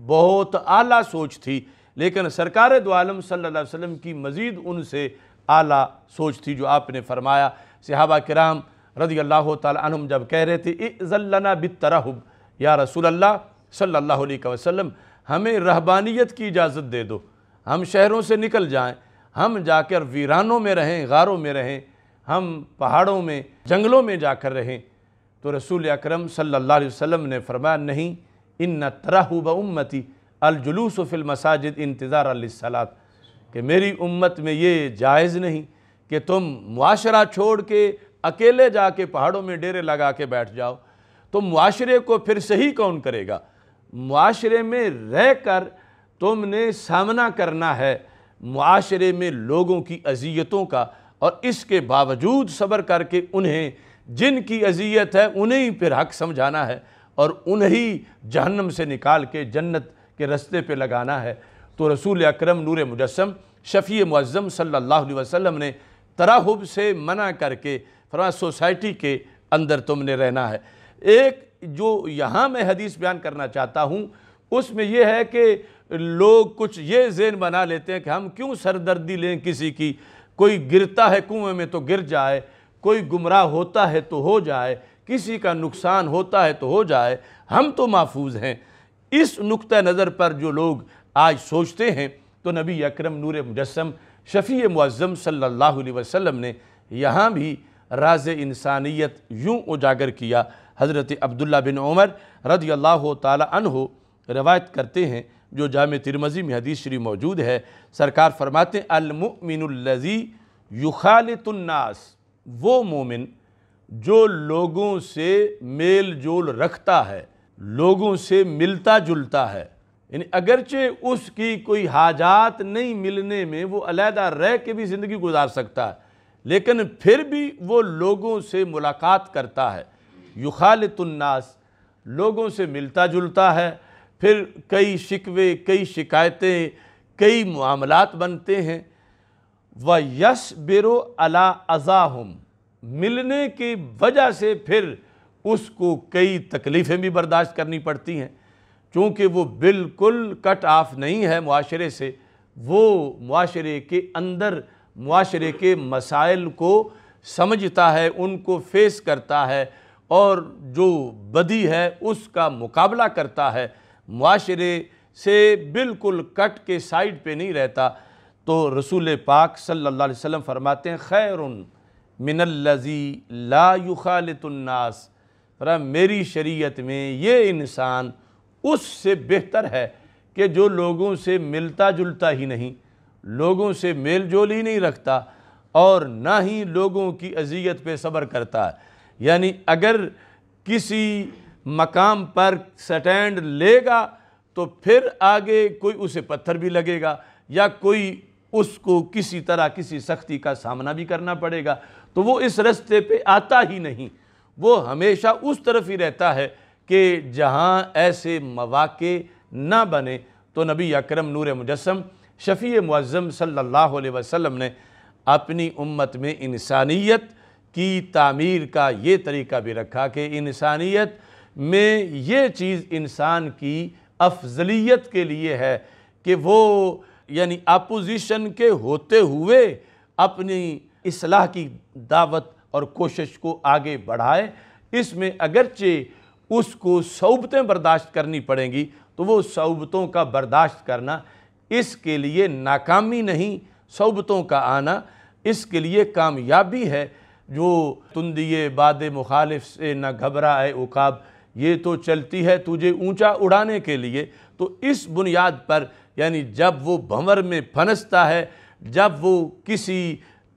बहुत आला सोच थी लेकिन सरकार दो सल्ला वसम की मज़ीद उनसे आला सोच थी जो आपने फरमाया सहाबा कराम रजी अल्लाह तुम जब कह रहे थे बि बितरहब या रसूल अल्लाह सल्लल्लाहु अलैहि वसल्लम हमें रहबानियत की इजाज़त दे दो हम शहरों से निकल जाएं हम जाकर वीरानों में रहें गारों में रहें हम पहाड़ों में जंगलों में जाकर रहें तो रसूल अक्रम सल्लल्लाहु वसम ने फरमाया नहीं इन तरहब उम्मती अलजुलूसफ़िल मसाजिद इंतज़ार अलसलात कि मेरी उम्मत में ये जायज़ नहीं कि तुम मुआरा छोड़ के अकेले जाके पहाड़ों में डेरे लगा के बैठ जाओ तो मुआरे को फिर सही कौन करेगा मुआरे में रह कर तुमने सामना करना है मुआरे में लोगों की अजियतों का और इसके बावजूद सब्र करके उन्हें जिनकी अजियत है उन्हें ही फिर हक समझाना है और उन्हें जहन्नम से निकाल के जन्नत के रस्ते पे लगाना है तो रसूल अक्रम नूर मुजस्म शफ़ी मुज़म सल्लल्लाहु अलैहि वसल्लम ने तरहुब से मना करके फरमाया सोसाइटी के अंदर तुमने रहना है एक जो यहाँ मैं हदीस बयान करना चाहता हूँ उसमें यह है कि लोग कुछ ये जेन बना लेते हैं कि हम क्यों सरदर्दी लें किसी की कोई गिरता है कुएं में तो गिर जाए कोई गुमराह होता है तो हो जाए किसी का नुकसान होता है तो हो जाए हम तो महफूज हैं इस नुक़ नज़र पर जो लोग आज सोचते हैं तो नबी अकरम नूर मुजस्म शफ़ी मुज़म सल्लल्लाहु अलैहि वसल्लम ने यहाँ भी राज इंसानियत यूँ उजागर किया हज़रत अब्दुल्ला बिन उमर रदी अल्लाह तहो रवायत करते हैं जो जाम तिरमज़ी में हदीस शरी मौजूद है सरकार फरमाते अलमिनजी युखालतन्नास वो मोमिन जो लोगों से मेल जोल रखता है लोगों से मिलता जुलता है यानी अगरचे उसकी कोई हाजात नहीं मिलने में वो अलहदा रह के भी ज़िंदगी गुजार सकता है लेकिन फिर भी वो लोगों से मुलाकात करता है युखालतुलनास लोगों से मिलता जुलता है फिर कई शिकवे कई शिकायतें कई मामलात बनते हैं व यश बेरो अला मिलने की वजह से फिर उसको कई तकलीफ़ें भी बर्दाश्त करनी पड़ती हैं चूँकि वो बिल्कुल कट ऑफ नहीं है माशरे से वो माशरे के अंदर माशरे के मसाइल को समझता है उनको फेस करता है और जो बदी है उसका मुकाबला करता है माशरे से बिल्कुल कट के साइड पे नहीं रहता तो रसूल पाक सल्लल्लाहु अलैहि वसल्लम फरमाते हैं खैर मिनल्लजी ला युखालतुन्नास मेरी शरीयत में ये इंसान उससे बेहतर है कि जो लोगों से मिलता जुलता ही नहीं लोगों से मेल जोल ही नहीं रखता और ना ही लोगों की अजियत पे सब्र करता है यानी अगर किसी मकाम पर स्टैंड लेगा तो फिर आगे कोई उसे पत्थर भी लगेगा या कोई उसको किसी तरह किसी सख्ती का सामना भी करना पड़ेगा तो वो इस रास्ते पे आता ही नहीं वो हमेशा उस तरफ ही रहता है कि जहाँ ऐसे मवाक़े ना बने तो नबी अकरम नूर मुजस्म शफ़ी मज़म सल्ला वसम ने अपनी उम्मत में इंसानियत की तामीर का ये तरीका भी रखा कि इंसानियत में ये चीज़ इंसान की अफजलियत के लिए है कि वो यानी अपोजिशन के होते हुए अपनी असलाह की दावत और कोशिश को आगे बढ़ाए इसमें अगरचे उसको सौबतें बर्दाश्त करनी पड़ेंगी तो वो सौबतों का बर्दाश्त करना इसके लिए नाकामी नहीं सोबतों का आना इसके लिए कामयाबी है जो तुंदिए बाद मुखालिफ से ना घबराए उकाब ये तो चलती है तुझे ऊंचा उड़ाने के लिए तो इस बुनियाद पर यानी जब वो भंवर में फनसता है जब वो किसी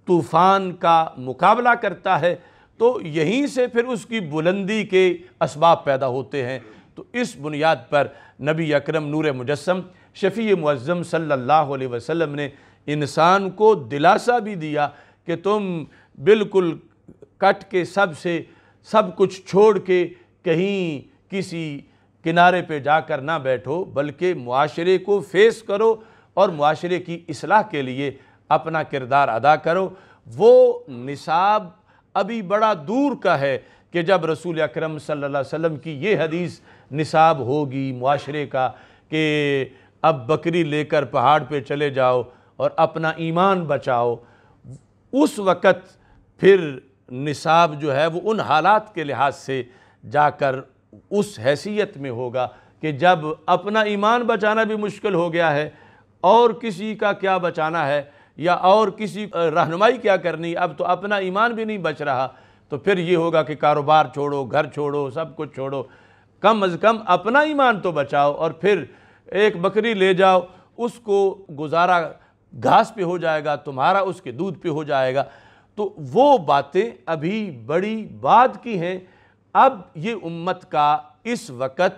तूफ़ान का मुकाबला करता है तो यहीं से फिर उसकी बुलंदी के इसबाब पैदा होते हैं तो इस बुनियाद पर नबी अकरम नूर मुजस्म शफ़ी मज़म सल्लल्लाहु अलैहि वसल्लम ने इंसान को दिलासा भी दिया कि तुम बिल्कुल कट के सब से सब कुछ छोड़ के कहीं किसी किनारे पे जाकर ना बैठो बल्कि माशरे को फेस करो और माशरे की असलाह के लिए अपना किरदार अदा करो वो निसाब अभी बड़ा दूर का है कि जब रसूल अक्रम अलैहि वसल्लम की ये हदीस निसाब होगी माशरे का कि अब बकरी लेकर पहाड़ पे चले जाओ और अपना ईमान बचाओ उस वक़्त फिर निसाब जो है वो उन हालात के लिहाज से जाकर उस हैसियत में होगा कि जब अपना ईमान बचाना भी मुश्किल हो गया है और किसी का क्या बचाना है या और किसी रहनुमाई क्या करनी अब तो अपना ईमान भी नहीं बच रहा तो फिर ये होगा कि कारोबार छोड़ो घर छोड़ो सब कुछ छोड़ो कम अज़ कम अपना ईमान तो बचाओ और फिर एक बकरी ले जाओ उसको गुजारा घास पे हो जाएगा तुम्हारा उसके दूध पे हो जाएगा तो वो बातें अभी बड़ी बात की हैं अब ये उम्मत का इस वक्त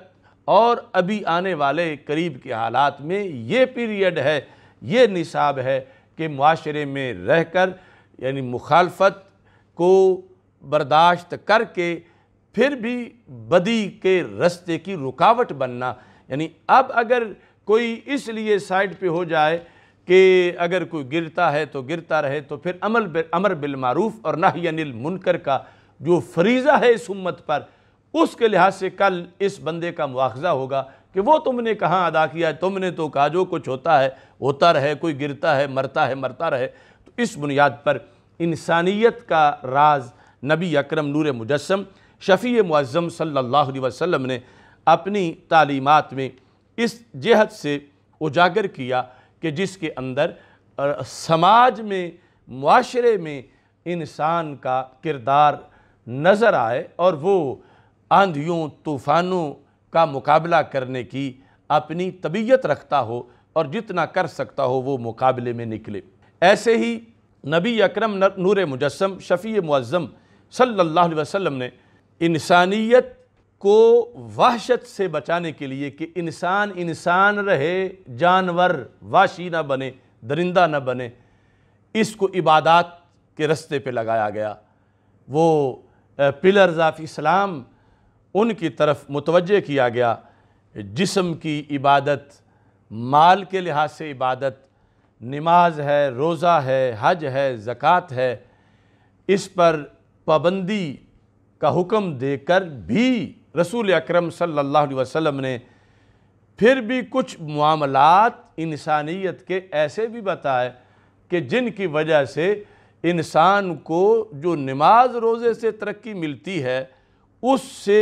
और अभी आने वाले करीब के हालात में ये पीरियड है ये निसाब है कि माशरे में रह कर यानी मुखालफत को बर्दाश्त करके फिर भी बदी के रस्ते की रुकावट बनना यानी अब अगर कोई इसलिए साइड पे हो जाए कि अगर कोई गिरता है तो गिरता रहे तो फिर अमल बिल अमर बिलमारूफ और नाहनिल अनिल मुनकर का जो फरीज़ा है इस उम्मत पर उसके लिहाज से कल इस बंदे का मुआवजा होगा कि वो तुमने कहाँ अदा किया है तुमने तो कहा जो कुछ होता है होता रहे कोई गिरता है मरता है मरता रहे तो इस बुनियाद पर इंसानियत का राज नबी अक्रम नूर मुजस्म शफ़ी मुज़म सल्ला वसम ने अपनी तालीमत में इस जहत से उजागर किया कि जिसके अंदर समाज में माशरे में इंसान का किरदार नज़र आए और वो आंधियों तूफ़ानों का मुकाबला करने की अपनी तबीयत रखता हो और जितना कर सकता हो वो मुकाबले में निकले ऐसे ही नबी अकरम नूर मुजस्म शफ़ी मुज़म सल्लल्लाहु अलैहि वसल्लम ने इंसानियत को वहशत से बचाने के लिए कि इंसान इंसान रहे जानवर वाशी ना बने दरिंदा ना बने इसको इबादत के रस्ते पे लगाया गया वो पिलर्स ऑफ इस्लाम उनकी तरफ मुतवजह किया गया जिसम की इबादत माल के लिहाज से इबादत नमाज है रोज़ा है हज है ज़क़़त है इस पर पाबंदी का हुक्म देकर भी रसूल अक्रम सल्लल्लाहु ने फिर भी कुछ मामलात इंसानियत के ऐसे भी बताए कि जिनकी वजह से इंसान को जो नमाज रोज़े से तरक्की मिलती है उससे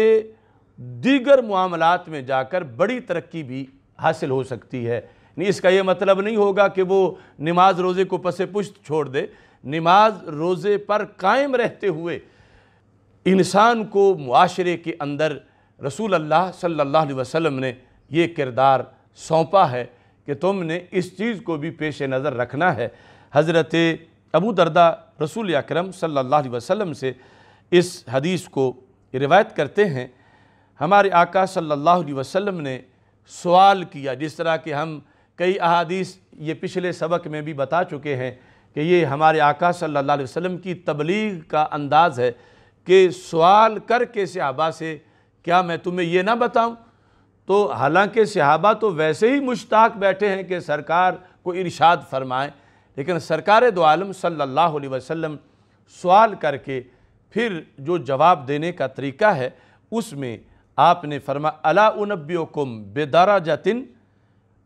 दीगर मामलात में जाकर बड़ी तरक्की भी हासिल हो सकती है नहीं इसका ये मतलब नहीं होगा कि वो नमाज रोज़े को पसे पुश्त छोड़ दे नमाज रोज़े पर कायम रहते हुए इंसान को माशरे के अंदर रसूल अल्लाह सल्लल्लाहु अलैहि वसल्लम ने ये किरदार सौंपा है कि तुमने इस चीज़ को भी पेश नज़र रखना है हज़रत अबू दरदा रसूल अक्रम सल्लल्लाहु अलैहि वसल्लम से इस हदीस को रिवायत करते हैं हमारे आका सल्लल्लाहु अलैहि वसल्लम ने सवाल किया जिस तरह के हम कई अहादीस ये पिछले सबक में भी बता चुके हैं कि ये हमारे आका सल्लल्लाहु अलैहि वसल्लम की तबलीग का अंदाज़ है कि सवाल करके सहाबा से क्या मैं तुम्हें ये ना बताऊं तो हालांकि सहाबा तो वैसे ही मुश्ताक बैठे हैं कि सरकार को इरशाद फरमाएं लेकिन सरकार दो आलम सल्लल्लाहु अलैहि वसल्लम सवाल करके फिर जो जवाब देने का तरीका है उसमें आपने फरमा अला उनबियोकुम बेदारा जतिन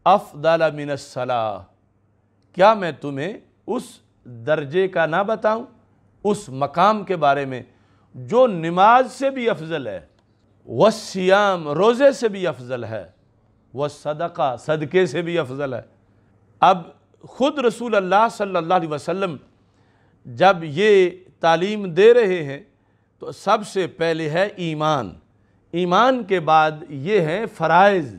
अफदाला मिनसला क्या मैं तुम्हें उस दर्जे का ना बताऊं उस मकाम के बारे में जो नमाज से भी अफजल है व सियाम रोज़े से भी अफजल है व सदका सदक़े से भी अफजल है अब ख़ुद रसूल अल्लाह सल्लल्लाहु अलैहि वसल्लम जब ये तालीम दे रहे हैं तो सबसे पहले है ईमान ईमान के बाद ये हैं फ़रज़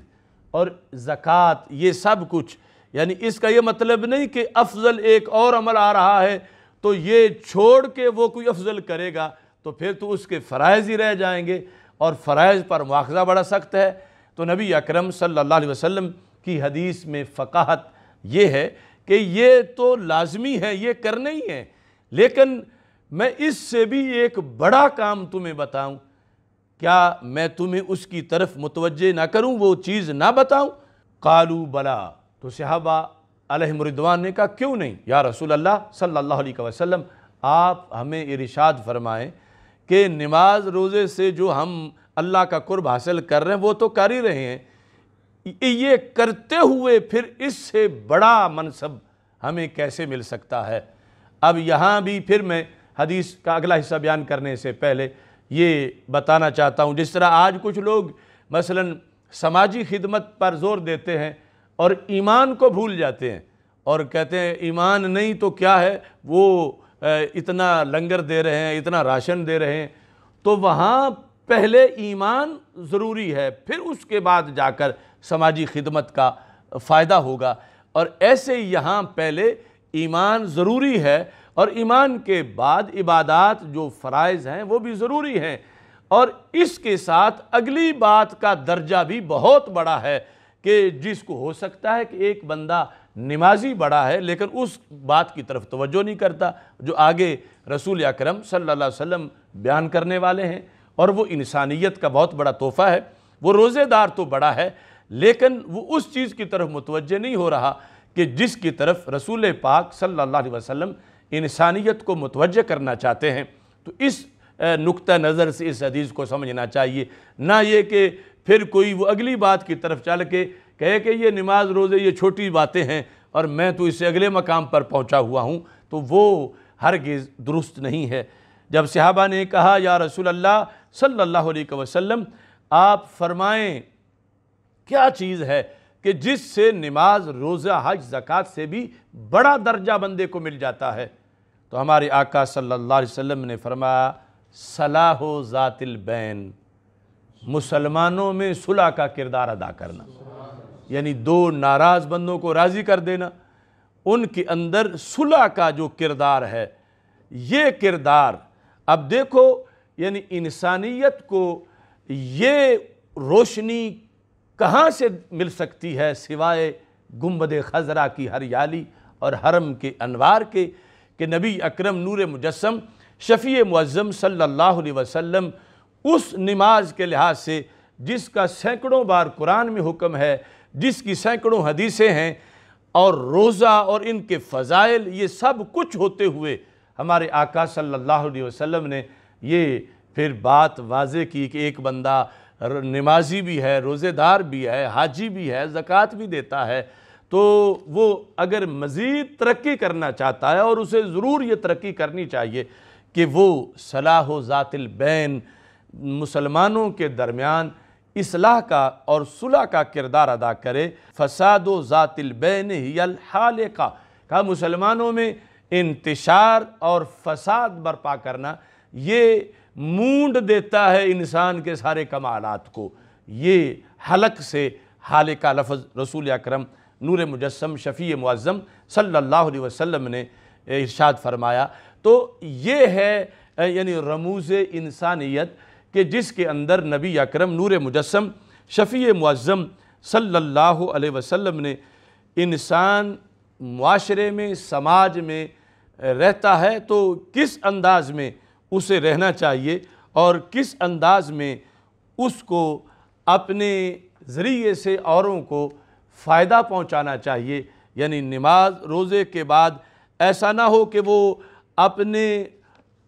और ज़क़़त ये सब कुछ यानी इसका ये मतलब नहीं कि अफजल एक और अमल आ रहा है तो ये छोड़ के वो कोई अफजल करेगा तो फिर तो उसके फ़रज़ ही रह जाएंगे और फ़रज़ पर मुआवजा बड़ा सख्त है तो नबी अक्रम सल्लल्लाहु अलैहि की हदीस में फ़काहत ये है कि ये तो लाजमी है ये करना ही है लेकिन मैं इससे भी एक बड़ा काम तुम्हें बताऊँ क्या मैं तुम्हें उसकी तरफ मुतवजह ना करूँ वो चीज़ ना बताऊँ कालू बला तो सहाबा अलहमरिदवान ने कहा क्यों नहीं या रसूल अल्लाह सल्ला वसलम आप हमें इरशाद फरमाएँ कि नमाज रोज़े से जो हम अल्लाह का कुर्ब हासिल कर रहे हैं वो तो कर ही रहे हैं ये करते हुए फिर इससे बड़ा मनसब हमें कैसे मिल सकता है अब यहाँ भी फिर मैं हदीस का अगला हिस्सा बयान करने से पहले ये बताना चाहता हूँ जिस तरह आज कुछ लोग मसलन समाजी खिदमत पर जोर देते हैं और ईमान को भूल जाते हैं और कहते हैं ईमान नहीं तो क्या है वो इतना लंगर दे रहे हैं इतना राशन दे रहे हैं तो वहाँ पहले ईमान ज़रूरी है फिर उसके बाद जाकर समाजी खिदमत का फ़ायदा होगा और ऐसे यहाँ पहले ईमान ज़रूरी है और ईमान के बाद इबादत जो फ़रज़ हैं वो भी ज़रूरी हैं और इसके साथ अगली बात का दर्जा भी बहुत बड़ा है कि जिसको हो सकता है कि एक बंदा नमाजी बड़ा है लेकिन उस बात की तरफ तोज्जो नहीं करता जो आगे रसूल अक्रम सम बयान करने वाले हैं और वो इंसानियत का बहुत बड़ा तोहफ़ा है वो रोज़ेदार तो बड़ा है लेकिन वो उस चीज़ की तरफ मुतवज नहीं हो रहा कि जिसकी तरफ रसूल पाक सल्ला वसम इंसानियत को मुतवज़ करना चाहते हैं तो इस नुक़ नज़र से इस अदीज़ को समझना चाहिए ना ये कि फिर कोई वो अगली बात की तरफ चल के कहे कि ये नमाज रोज़े ये छोटी बातें हैं और मैं तो इसे अगले मकाम पर पहुँचा हुआ हूँ तो वो गेज़ दुरुस्त नहीं है जब सिहाबा ने कहा या रसूल अल्लाह सल्लल्लाहु अलैहि वसल्लम आप फरमाएं क्या चीज़ है कि जिससे नमाज रोज़ा हज ज़क़़त से भी बड़ा दर्जा बंदे को मिल जाता है तो हमारे आका सल्लल्लाहु अलैहि वसल्लम ने फरमाया सलाह ज़ातिल बैन मुसलमानों में सुलह का किरदार अदा करना यानी दो नाराज़ बंदों को राज़ी कर देना उनके अंदर सुलह का जो किरदार है ये किरदार अब देखो यानी इंसानियत को ये रोशनी कहाँ से मिल सकती है सिवाय गुम्बद खजरा की हरियाली और हरम के अनवार के कि नबी अकरम नूर मुजस्म शफ़ी मुज़म सल्लल्लाहु अलैहि वसल्लम उस नमाज के लिहाज से जिसका सैकड़ों बार कुरान में हुक्म है जिसकी सैकड़ों हदीसें हैं और रोज़ा और इनके फ़जाइल ये सब कुछ होते हुए हमारे आका सल्लल्लाहु अलैहि वसल्लम ने ये फिर बात वाजे की कि एक बंदा नमाजी भी है रोज़ेदार भी है हाजी भी है ज़क़़त भी देता है तो वो अगर मज़ीद तरक्की करना चाहता है और उसे ज़रूर ये तरक्की करनी चाहिए कि वो सलाह ज़ातिल बैन मुसलमानों के दरमियान इसलाह का और सुलह का किरदार अदा करे फसाद ज़ातिलबैन हाल का कहा मुसलमानों में इंतशार और फसाद बरपा करना ये मूंड देता है इंसान के सारे कमालात को ये हलक से हाल का लफज रसूल अक्रम नूर मुजस्म शफ़ी मुज़म सल्ला वसम ने इर्शाद फरमाया तो ये है यानी रमूज़ इंसानियत कि जिसके अंदर नबी अक्रम नूर मुजस्म शफ़ी मुज़म सल्ला वसम ने इंसान माशरे में समाज में रहता है तो किस अंदाज़ में उसे रहना चाहिए और किस अंदाज़ में उसको अपने ज़रिए से औरों को फ़ायदा पहुंचाना चाहिए यानी नमाज रोज़े के बाद ऐसा ना हो कि वो अपने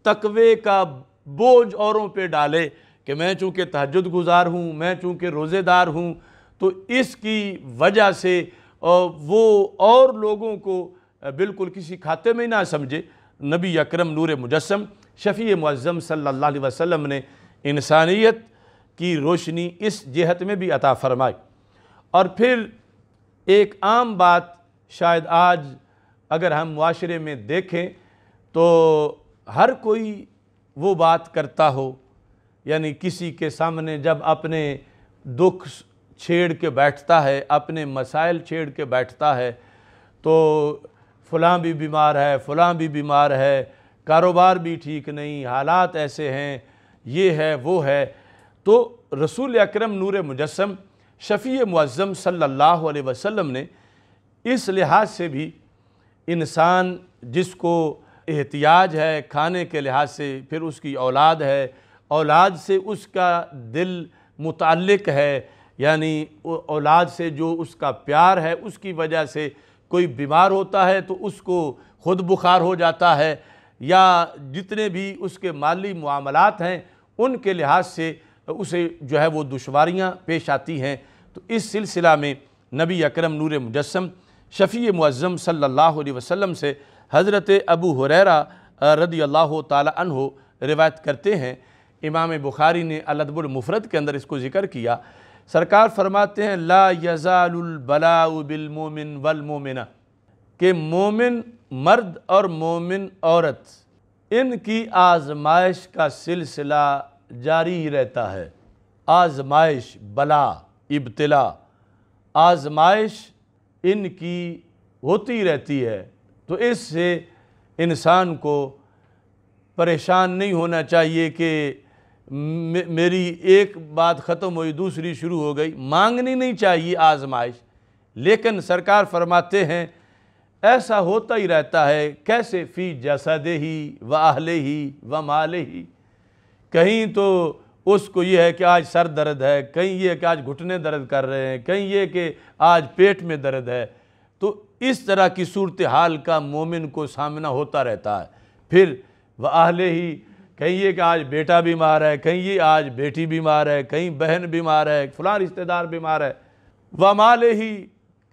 तकवे का बोझ औरों पे डाले कि मैं चूँकि तहजद गुजार हूँ मैं चूँकि रोज़ेदार हूँ तो इसकी वजह से वो और लोगों को बिल्कुल किसी खाते में ना समझे नबी अकरम नूर मुजस्म शफ़ी मज़म सल्ला वसम ने इंसानियत की रोशनी इस जहत में भी अता फरमाई और फिर एक आम बात शायद आज अगर हम माशरे में देखें तो हर कोई वो बात करता हो यानी किसी के सामने जब अपने दुख छेड़ के बैठता है अपने मसाइल छेड़ के बैठता है तो फ़लाँ भी बीमार है फ़लाँ भी बीमार है कारोबार भी ठीक नहीं हालात ऐसे हैं ये है वो है तो रसूल अक्रम नूर मुजस्म शफ़ी मुज़म सल्लल्लाहु अलैहि वसल्लम ने इस लिहाज से भी इंसान जिसको एहतियाज है खाने के लिहाज से फिर उसकी औलाद है औलाद से उसका दिल मुतलक है यानी औलाद से जो उसका प्यार है उसकी वजह से कोई बीमार होता है तो उसको ख़ुद बुखार हो जाता है या जितने भी उसके माली मामलात हैं उनके लिहाज से उसे जो है वो दुशारियाँ पेश आती हैं तो इस सिलसिला में नबी अकरम नूर मुजस्म शफ़ी मुज़म सल्लल्लाहु अलैहि वसल्लम से हज़रत अबू हुररा रदी अल्लाह तहो रिवायत करते हैं इमाम बुखारी ने अलदबुलमफरत के अंदर इसको ज़िक्र किया सरकार फरमाते हैं ला यज़ालबलाबिलमोमिन वलमोमिना के मोमिन मर्द और मोमिन औरत इनकी आजमाइश का सिलसिला जारी रहता है आजमाइश बला इब्तला आजमाइश इनकी होती रहती है तो इससे इंसान को परेशान नहीं होना चाहिए कि मेरी एक बात ख़त्म हुई दूसरी शुरू हो गई मांगनी नहीं चाहिए आजमाइश लेकिन सरकार फरमाते हैं ऐसा होता ही रहता है कैसे फ़ी दे ही व आहले ही व माले ही कहीं तो उसको ये है कि आज सर दर्द है कहीं ये कि आज घुटने दर्द कर रहे हैं कहीं ये कि आज पेट में दर्द है तो इस तरह की सूरत हाल का मोमिन को सामना होता रहता है फिर वह आहले ही कहीं ये कि आज बेटा बीमार है कहीं ये आज बेटी बीमार है कहीं बहन बीमार है फ़ला रिश्तेदार बीमार है व माल ही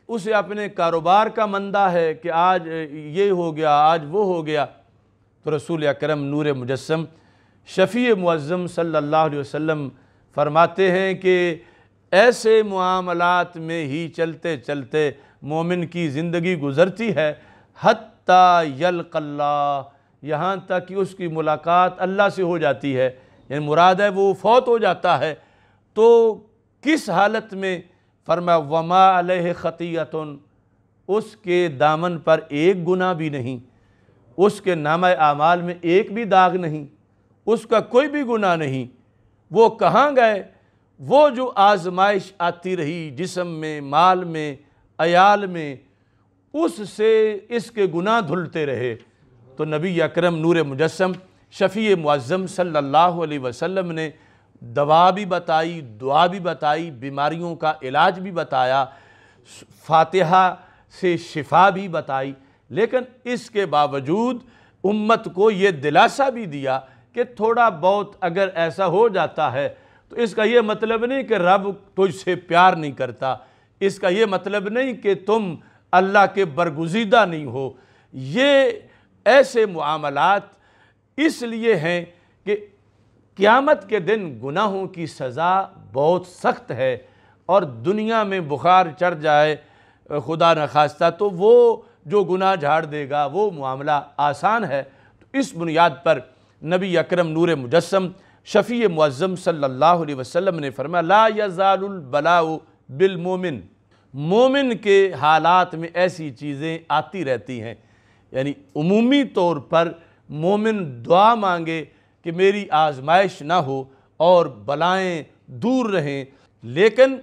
उसे अपने कारोबार का मंदा है कि आज ये हो गया आज वो हो गया तो रसूल अक्रम नूर मुजस्म शफ़ी मुज़म सल्ला वसम फरमाते हैं कि ऐसे मामलात में ही चलते चलते मोमिन की ज़िंदगी गुज़रती है हत्ता यलकल्ला यहाँ तक कि उसकी मुलाकात अल्लाह से हो जाती है यानी मुराद है वो फौत हो जाता है तो किस हालत में फरमा वमा अलह उसके दामन पर एक गुना भी नहीं उसके नाम आमाल में एक भी दाग नहीं उसका कोई भी गुना नहीं वो कहाँ गए वो जो आजमाइश आती रही जिसम में माल में अयाल में उससे इसके गुनाह धुलते रहे तो नबी अकरम नूर मुजस्म शफ़ी मुज़म सल्लल्लाहु अलैहि वसल्लम ने दवा भी बताई दुआ भी बताई बीमारियों का इलाज भी बताया फातिहा से शिफा भी बताई लेकिन इसके बावजूद उम्मत को ये दिलासा भी दिया कि थोड़ा बहुत अगर ऐसा हो जाता है तो इसका ये मतलब नहीं कि रब तुझसे प्यार नहीं करता इसका ये मतलब नहीं कि तुम अल्लाह के बरगुजीदा नहीं हो ये ऐसे मामलात इसलिए हैं कि क़्यामत के दिन गुनाहों की सज़ा बहुत सख्त है और दुनिया में बुखार चढ़ जाए खुदा नखास्ता तो वो जो गुनाह झाड़ देगा वो मामला आसान है तो इस बुनियाद पर नबी अकरम नूर मुजस्म शफ़ी मज़म सल्ला वसम ने फरमा ला यज़ालबलाउ बिलमोमिन मोमिन के हालात में ऐसी चीज़ें आती रहती हैं यानी उमूमी तौर पर मोमिन दुआ मांगे कि मेरी आजमाइश ना हो और बलाएँ दूर रहें लेकिन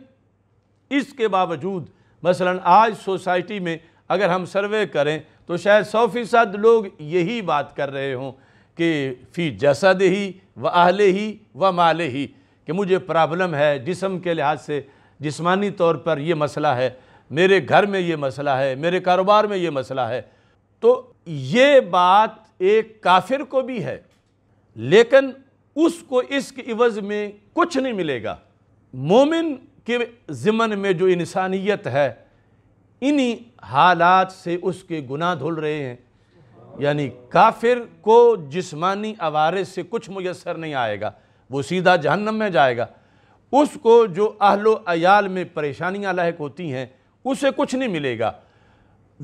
इसके बावजूद मसलन आज सोसाइटी में अगर हम सर्वे करें तो शायद सौ फ़ीसद लोग यही बात कर रहे हों कि फ़ी जसद ही व आहले ही व माले ही कि मुझे प्रॉब्लम है जिसम के लिहाज से जिसमानी तौर पर ये मसला है मेरे घर में ये मसला है मेरे कारोबार में ये मसला है तो ये बात एक काफिर को भी है लेकिन उसको इसके इवज़ में कुछ नहीं मिलेगा मोमिन के ज़िमन में जो इंसानियत है इन्हीं हालात से उसके गुनाह धुल रहे हैं यानी काफिर को जिस्मानी आवारे से कुछ मैसर नहीं आएगा वो सीधा जहन्नम में जाएगा उसको जो अहलो अयाल में परेशानियां लायक होती हैं उसे कुछ नहीं मिलेगा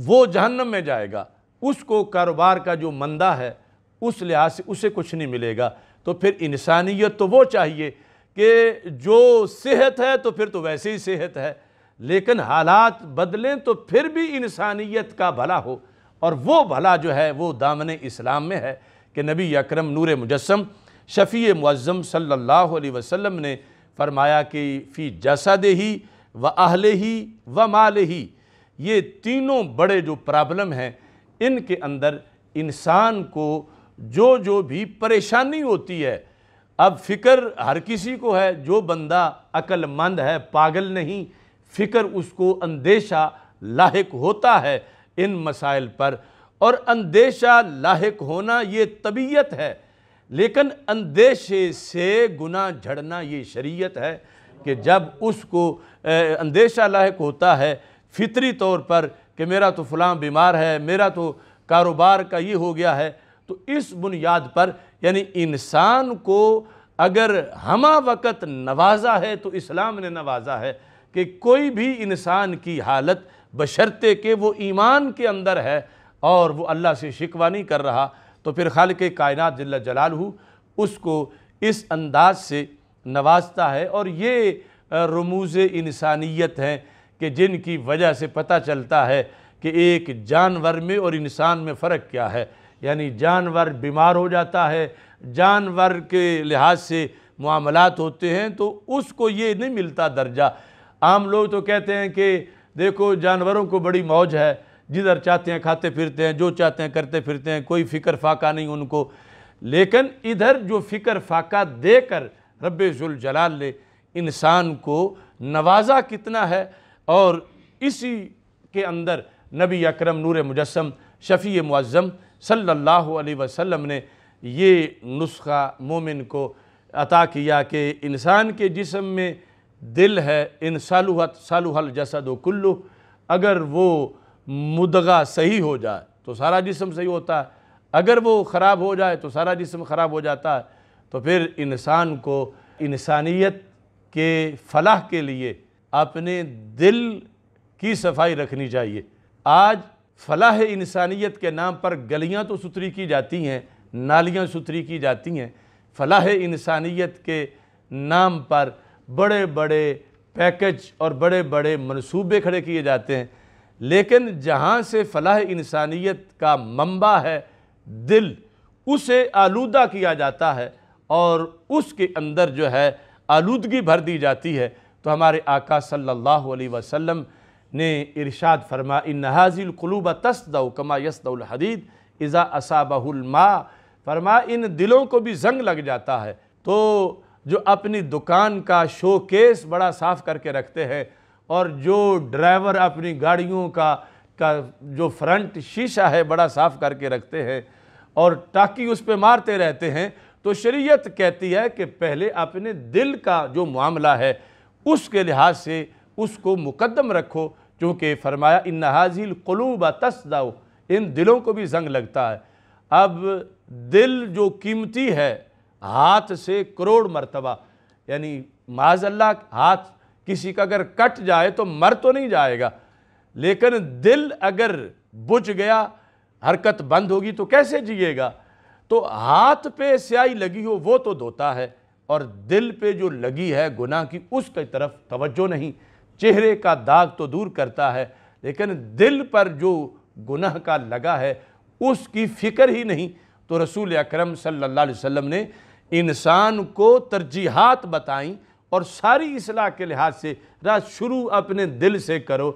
वो जहन्नम में जाएगा उसको कारोबार का जो मंदा है उस लिहाज से उसे कुछ नहीं मिलेगा तो फिर इंसानियत तो वो चाहिए कि जो सेहत है तो फिर तो वैसे ही सेहत है लेकिन हालात बदलें तो फिर भी इंसानियत का भला हो और वो भला जो है वो दामन इस्लाम में है कि नबी अकरम नूर मुजस्म शफ़ी मुज़म सल्लल्लाहु अलैहि वसल्लम ने फरमाया कि फ़ी जसद ही व अहले ही व माल ही ये तीनों बड़े जो प्रॉब्लम हैं इनके अंदर इंसान को जो जो भी परेशानी होती है अब फ़िक्र हर किसी को है जो बंदा अक्लमंद है पागल नहीं फ़िक्र उसको अंदेशा लाक होता है इन मसाइल पर और अंदेशा लाक होना ये तबीयत है लेकिन अंदेशे से गुना झड़ना ये शरीयत है कि जब उसको अंदेशा लाक होता है फितरी तौर पर कि मेरा तो फ़लाँ बीमार है मेरा तो कारोबार का ये हो गया है तो इस बुनियाद पर यानी इंसान को अगर हम वक़्त नवाजा है तो इस्लाम ने नवाजा है कि कोई भी इंसान की हालत बशर्ते के वो ईमान के अंदर है और वो अल्लाह से शिकवा नहीं कर रहा तो फिर खाल के कायनात जिला जलाल उसको इस अंदाज से नवाजता है और ये रमूज़ इंसानियत हैं कि जिनकी वजह से पता चलता है कि एक जानवर में और इंसान में फ़र्क क्या है यानी जानवर बीमार हो जाता है जानवर के लिहाज से मामलात होते हैं तो उसको ये नहीं मिलता दर्जा आम लोग तो कहते हैं कि देखो जानवरों को बड़ी मौज है जिधर चाहते हैं खाते फिरते हैं जो चाहते हैं करते फिरते हैं कोई फ़िक्र फाका नहीं उनको लेकिन इधर जो फ़िक्र फाका देकर रब जलाल ने इंसान को नवाजा कितना है और इसी के अंदर नबी अकरम नूर मुजस्म शफ़ी मुज़म सल्ला वसम ने ये नुस्खा मोमिन को अता किया कि इंसान के जिसम में दिल है इन सालुहत सालुहल जसद व कुल्लू अगर वो मुदगा सही हो जाए तो सारा जिसम सही होता है अगर वो ख़राब हो जाए तो सारा जिसम ख़राब हो जाता है तो फिर इंसान को इंसानियत के फलाह के लिए अपने दिल की सफाई रखनी चाहिए आज फलाह इंसानियत के नाम पर गलियां तो सुथरी की जाती हैं नालियां सुथरी की जाती हैं फलाह इंसानियत के नाम पर बड़े बड़े पैकेज और बड़े बड़े मनसूबे खड़े किए जाते हैं लेकिन जहाँ से फलाह इंसानियत का मंबा है दिल उसे आलूदा किया जाता है और उसके अंदर जो है आलूदगी भर दी जाती है तो हमारे आका सल्लल्लाहु अलैहि वसल्लम ने इरशाद फरमा इन हाजिल कलूब तस्दौ कमा यसदौल हदीद इज़ा असाबहुल मा फरमा इन दिलों को भी जंग लग जाता है तो जो अपनी दुकान का शोकेस बड़ा साफ़ करके रखते हैं और जो ड्राइवर अपनी गाड़ियों का का जो फ्रंट शीशा है बड़ा साफ़ करके रखते हैं और टाकी उस पर मारते रहते हैं तो शरीयत कहती है कि पहले अपने दिल का जो मामला है उसके लिहाज से उसको मुकदम रखो क्योंकि फरमाया इन हाजिल कलूब तस्दाओ इन दिलों को भी जंग लगता है अब दिल जो कीमती है हाथ से करोड़ मरतबा यानी माजल्ला हाथ किसी का अगर कट जाए तो मर तो नहीं जाएगा लेकिन दिल अगर बुझ गया हरकत बंद होगी तो कैसे जिएगा तो हाथ पे स्याही लगी हो वो तो धोता है और दिल पे जो लगी है गुनाह की उसकी तरफ तवज्जो नहीं चेहरे का दाग तो दूर करता है लेकिन दिल पर जो गुनाह का लगा है उसकी फ़िक्र ही नहीं तो रसूल अक्रम अलैहि वसल्लम ने इंसान को तरजीहत बताई और सारी असलाह के लिहाज से रात शुरू अपने दिल से करो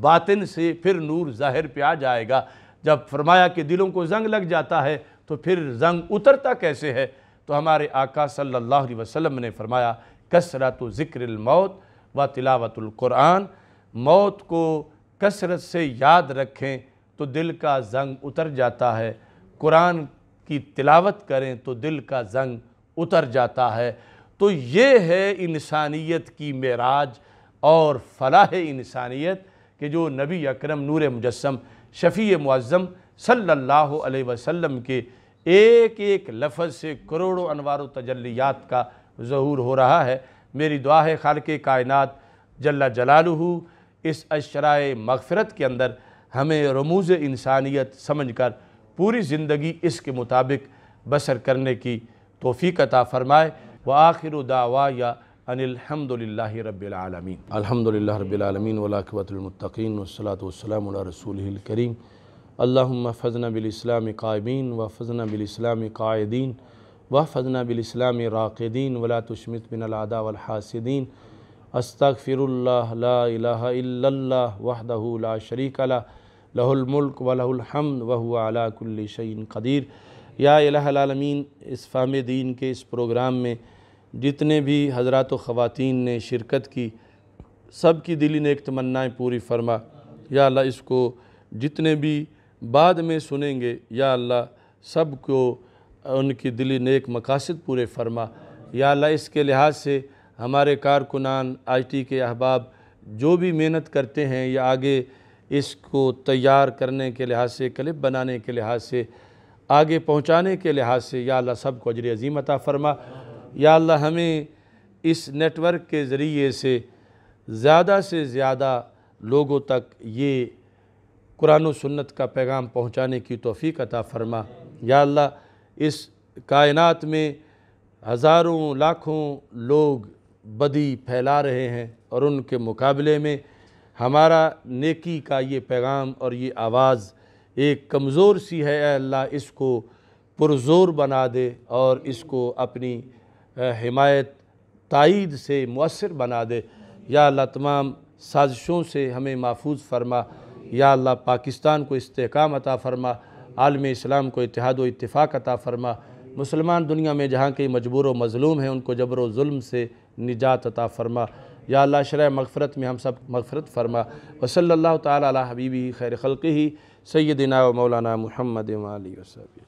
बातिन से फिर नूर ज़ाहिर पे आ जाएगा जब फरमाया कि दिलों को जंग लग जाता है तो फिर जंग उतरता कैसे है तो हमारे आका सल्लल्लाहु अलैहि वसल्लम ने फरमाया कसरत ज़िक्रमौत व तिलावतुल्कुरान मौत को कसरत से याद रखें तो दिल का जंग उतर जाता है कुरान की तिलावत करें तो दिल का जंग उतर जाता है तो ये है इंसानियत की मराज और फलाह इंसानियत के जो नबी अकरम नूर मुजस्म शफ़ी मुआज़म सल्लल्लाहु अलैहि वसल्लम के एक एक लफ्ज़ से करोड़ों अनवार तजलियात का ज़हूर हो रहा है मेरी दुआ है खाल के कायनत जल्ला जलालहू इस अशराय मगफ़रत के अंदर हमें रमूज़ इंसानियत समझ कर पूरी ज़िंदगी इसके मुताबिक बसर करने की तोफ़ी अता फ़रमाए व आखिर दावा या अनिलहमदिल्ला रबालमीन अलहमदिल्ला रबालमीन वलाकबतमतिन रसूल करीम अल्लाम बिलस्लाम कायमीन व फ़ज़ना बिलस्लाम कायदीन व फ़ज़ना बिलस्लाम राक़दीन वला तशमत बिन अलादा वलहासदीन अस्तफ़िरल्ला वहदहू ला शरीक ला लहुलमल्क वलहमद वह कदीर या अलामीन इस फाम दीन के इस प्रोग्राम में जितने भी हजरत ख़वातीन ने शिरकत की सब की दिली ने एक तमन्नाएँ पूरी फरमा या अल्लाह इसको जितने भी बाद में सुनेंगे या अल्लाह सब को उनकी दिली नेक मकासद पूरे फरमा या अल्लाह इसके लिहाज से हमारे कारकुनान आईटी के अहबाब जो भी मेहनत करते हैं या आगे इसको तैयार करने के लिहाज से क्लिप बनाने के लिहाज से आगे पहुँचाने के लिहाज से या अल्लाह सब को अजर अजीम अता फ़रमा या अल्लाह हमें इस नेटवर्क के ज़रिए से ज़्यादा से ज़्यादा लोगों तक ये कुरान सन्नत का पैगाम पहुँचाने की तोफ़ी अता फ़रमा या अल्लाह इस कायनात में हज़ारों लाखों लोग बदी फैला रहे हैं और उनके मुकाबले में हमारा नेकी का ये पैगाम और ये आवाज़ एक कमज़ोर सी है अल्लाह इसको पुरज़ोर बना दे और इसको अपनी हिमायत तइद से मौसर बना दे या अल्लाह तमाम साजिशों से हमें महफूज फरमा या अल्लाह पाकिस्तान को इस्तेकाम अता फ़रमा आलम इस्लाम को इतिहाद व इतफ़ाक़ अता फ़रमा मुसलमान दुनिया में जहाँ के मजबूर व मज़लूम हैं उनको जबर व जुल्म से निजात अता फ़रमा या अल्लाह शर मगफ़रत में हम सब मगफ़रत फरमा वसल्ला अल्लाह तबीबी खैर खलक़ी سيدنا ومولانا محمد وآله وصحبه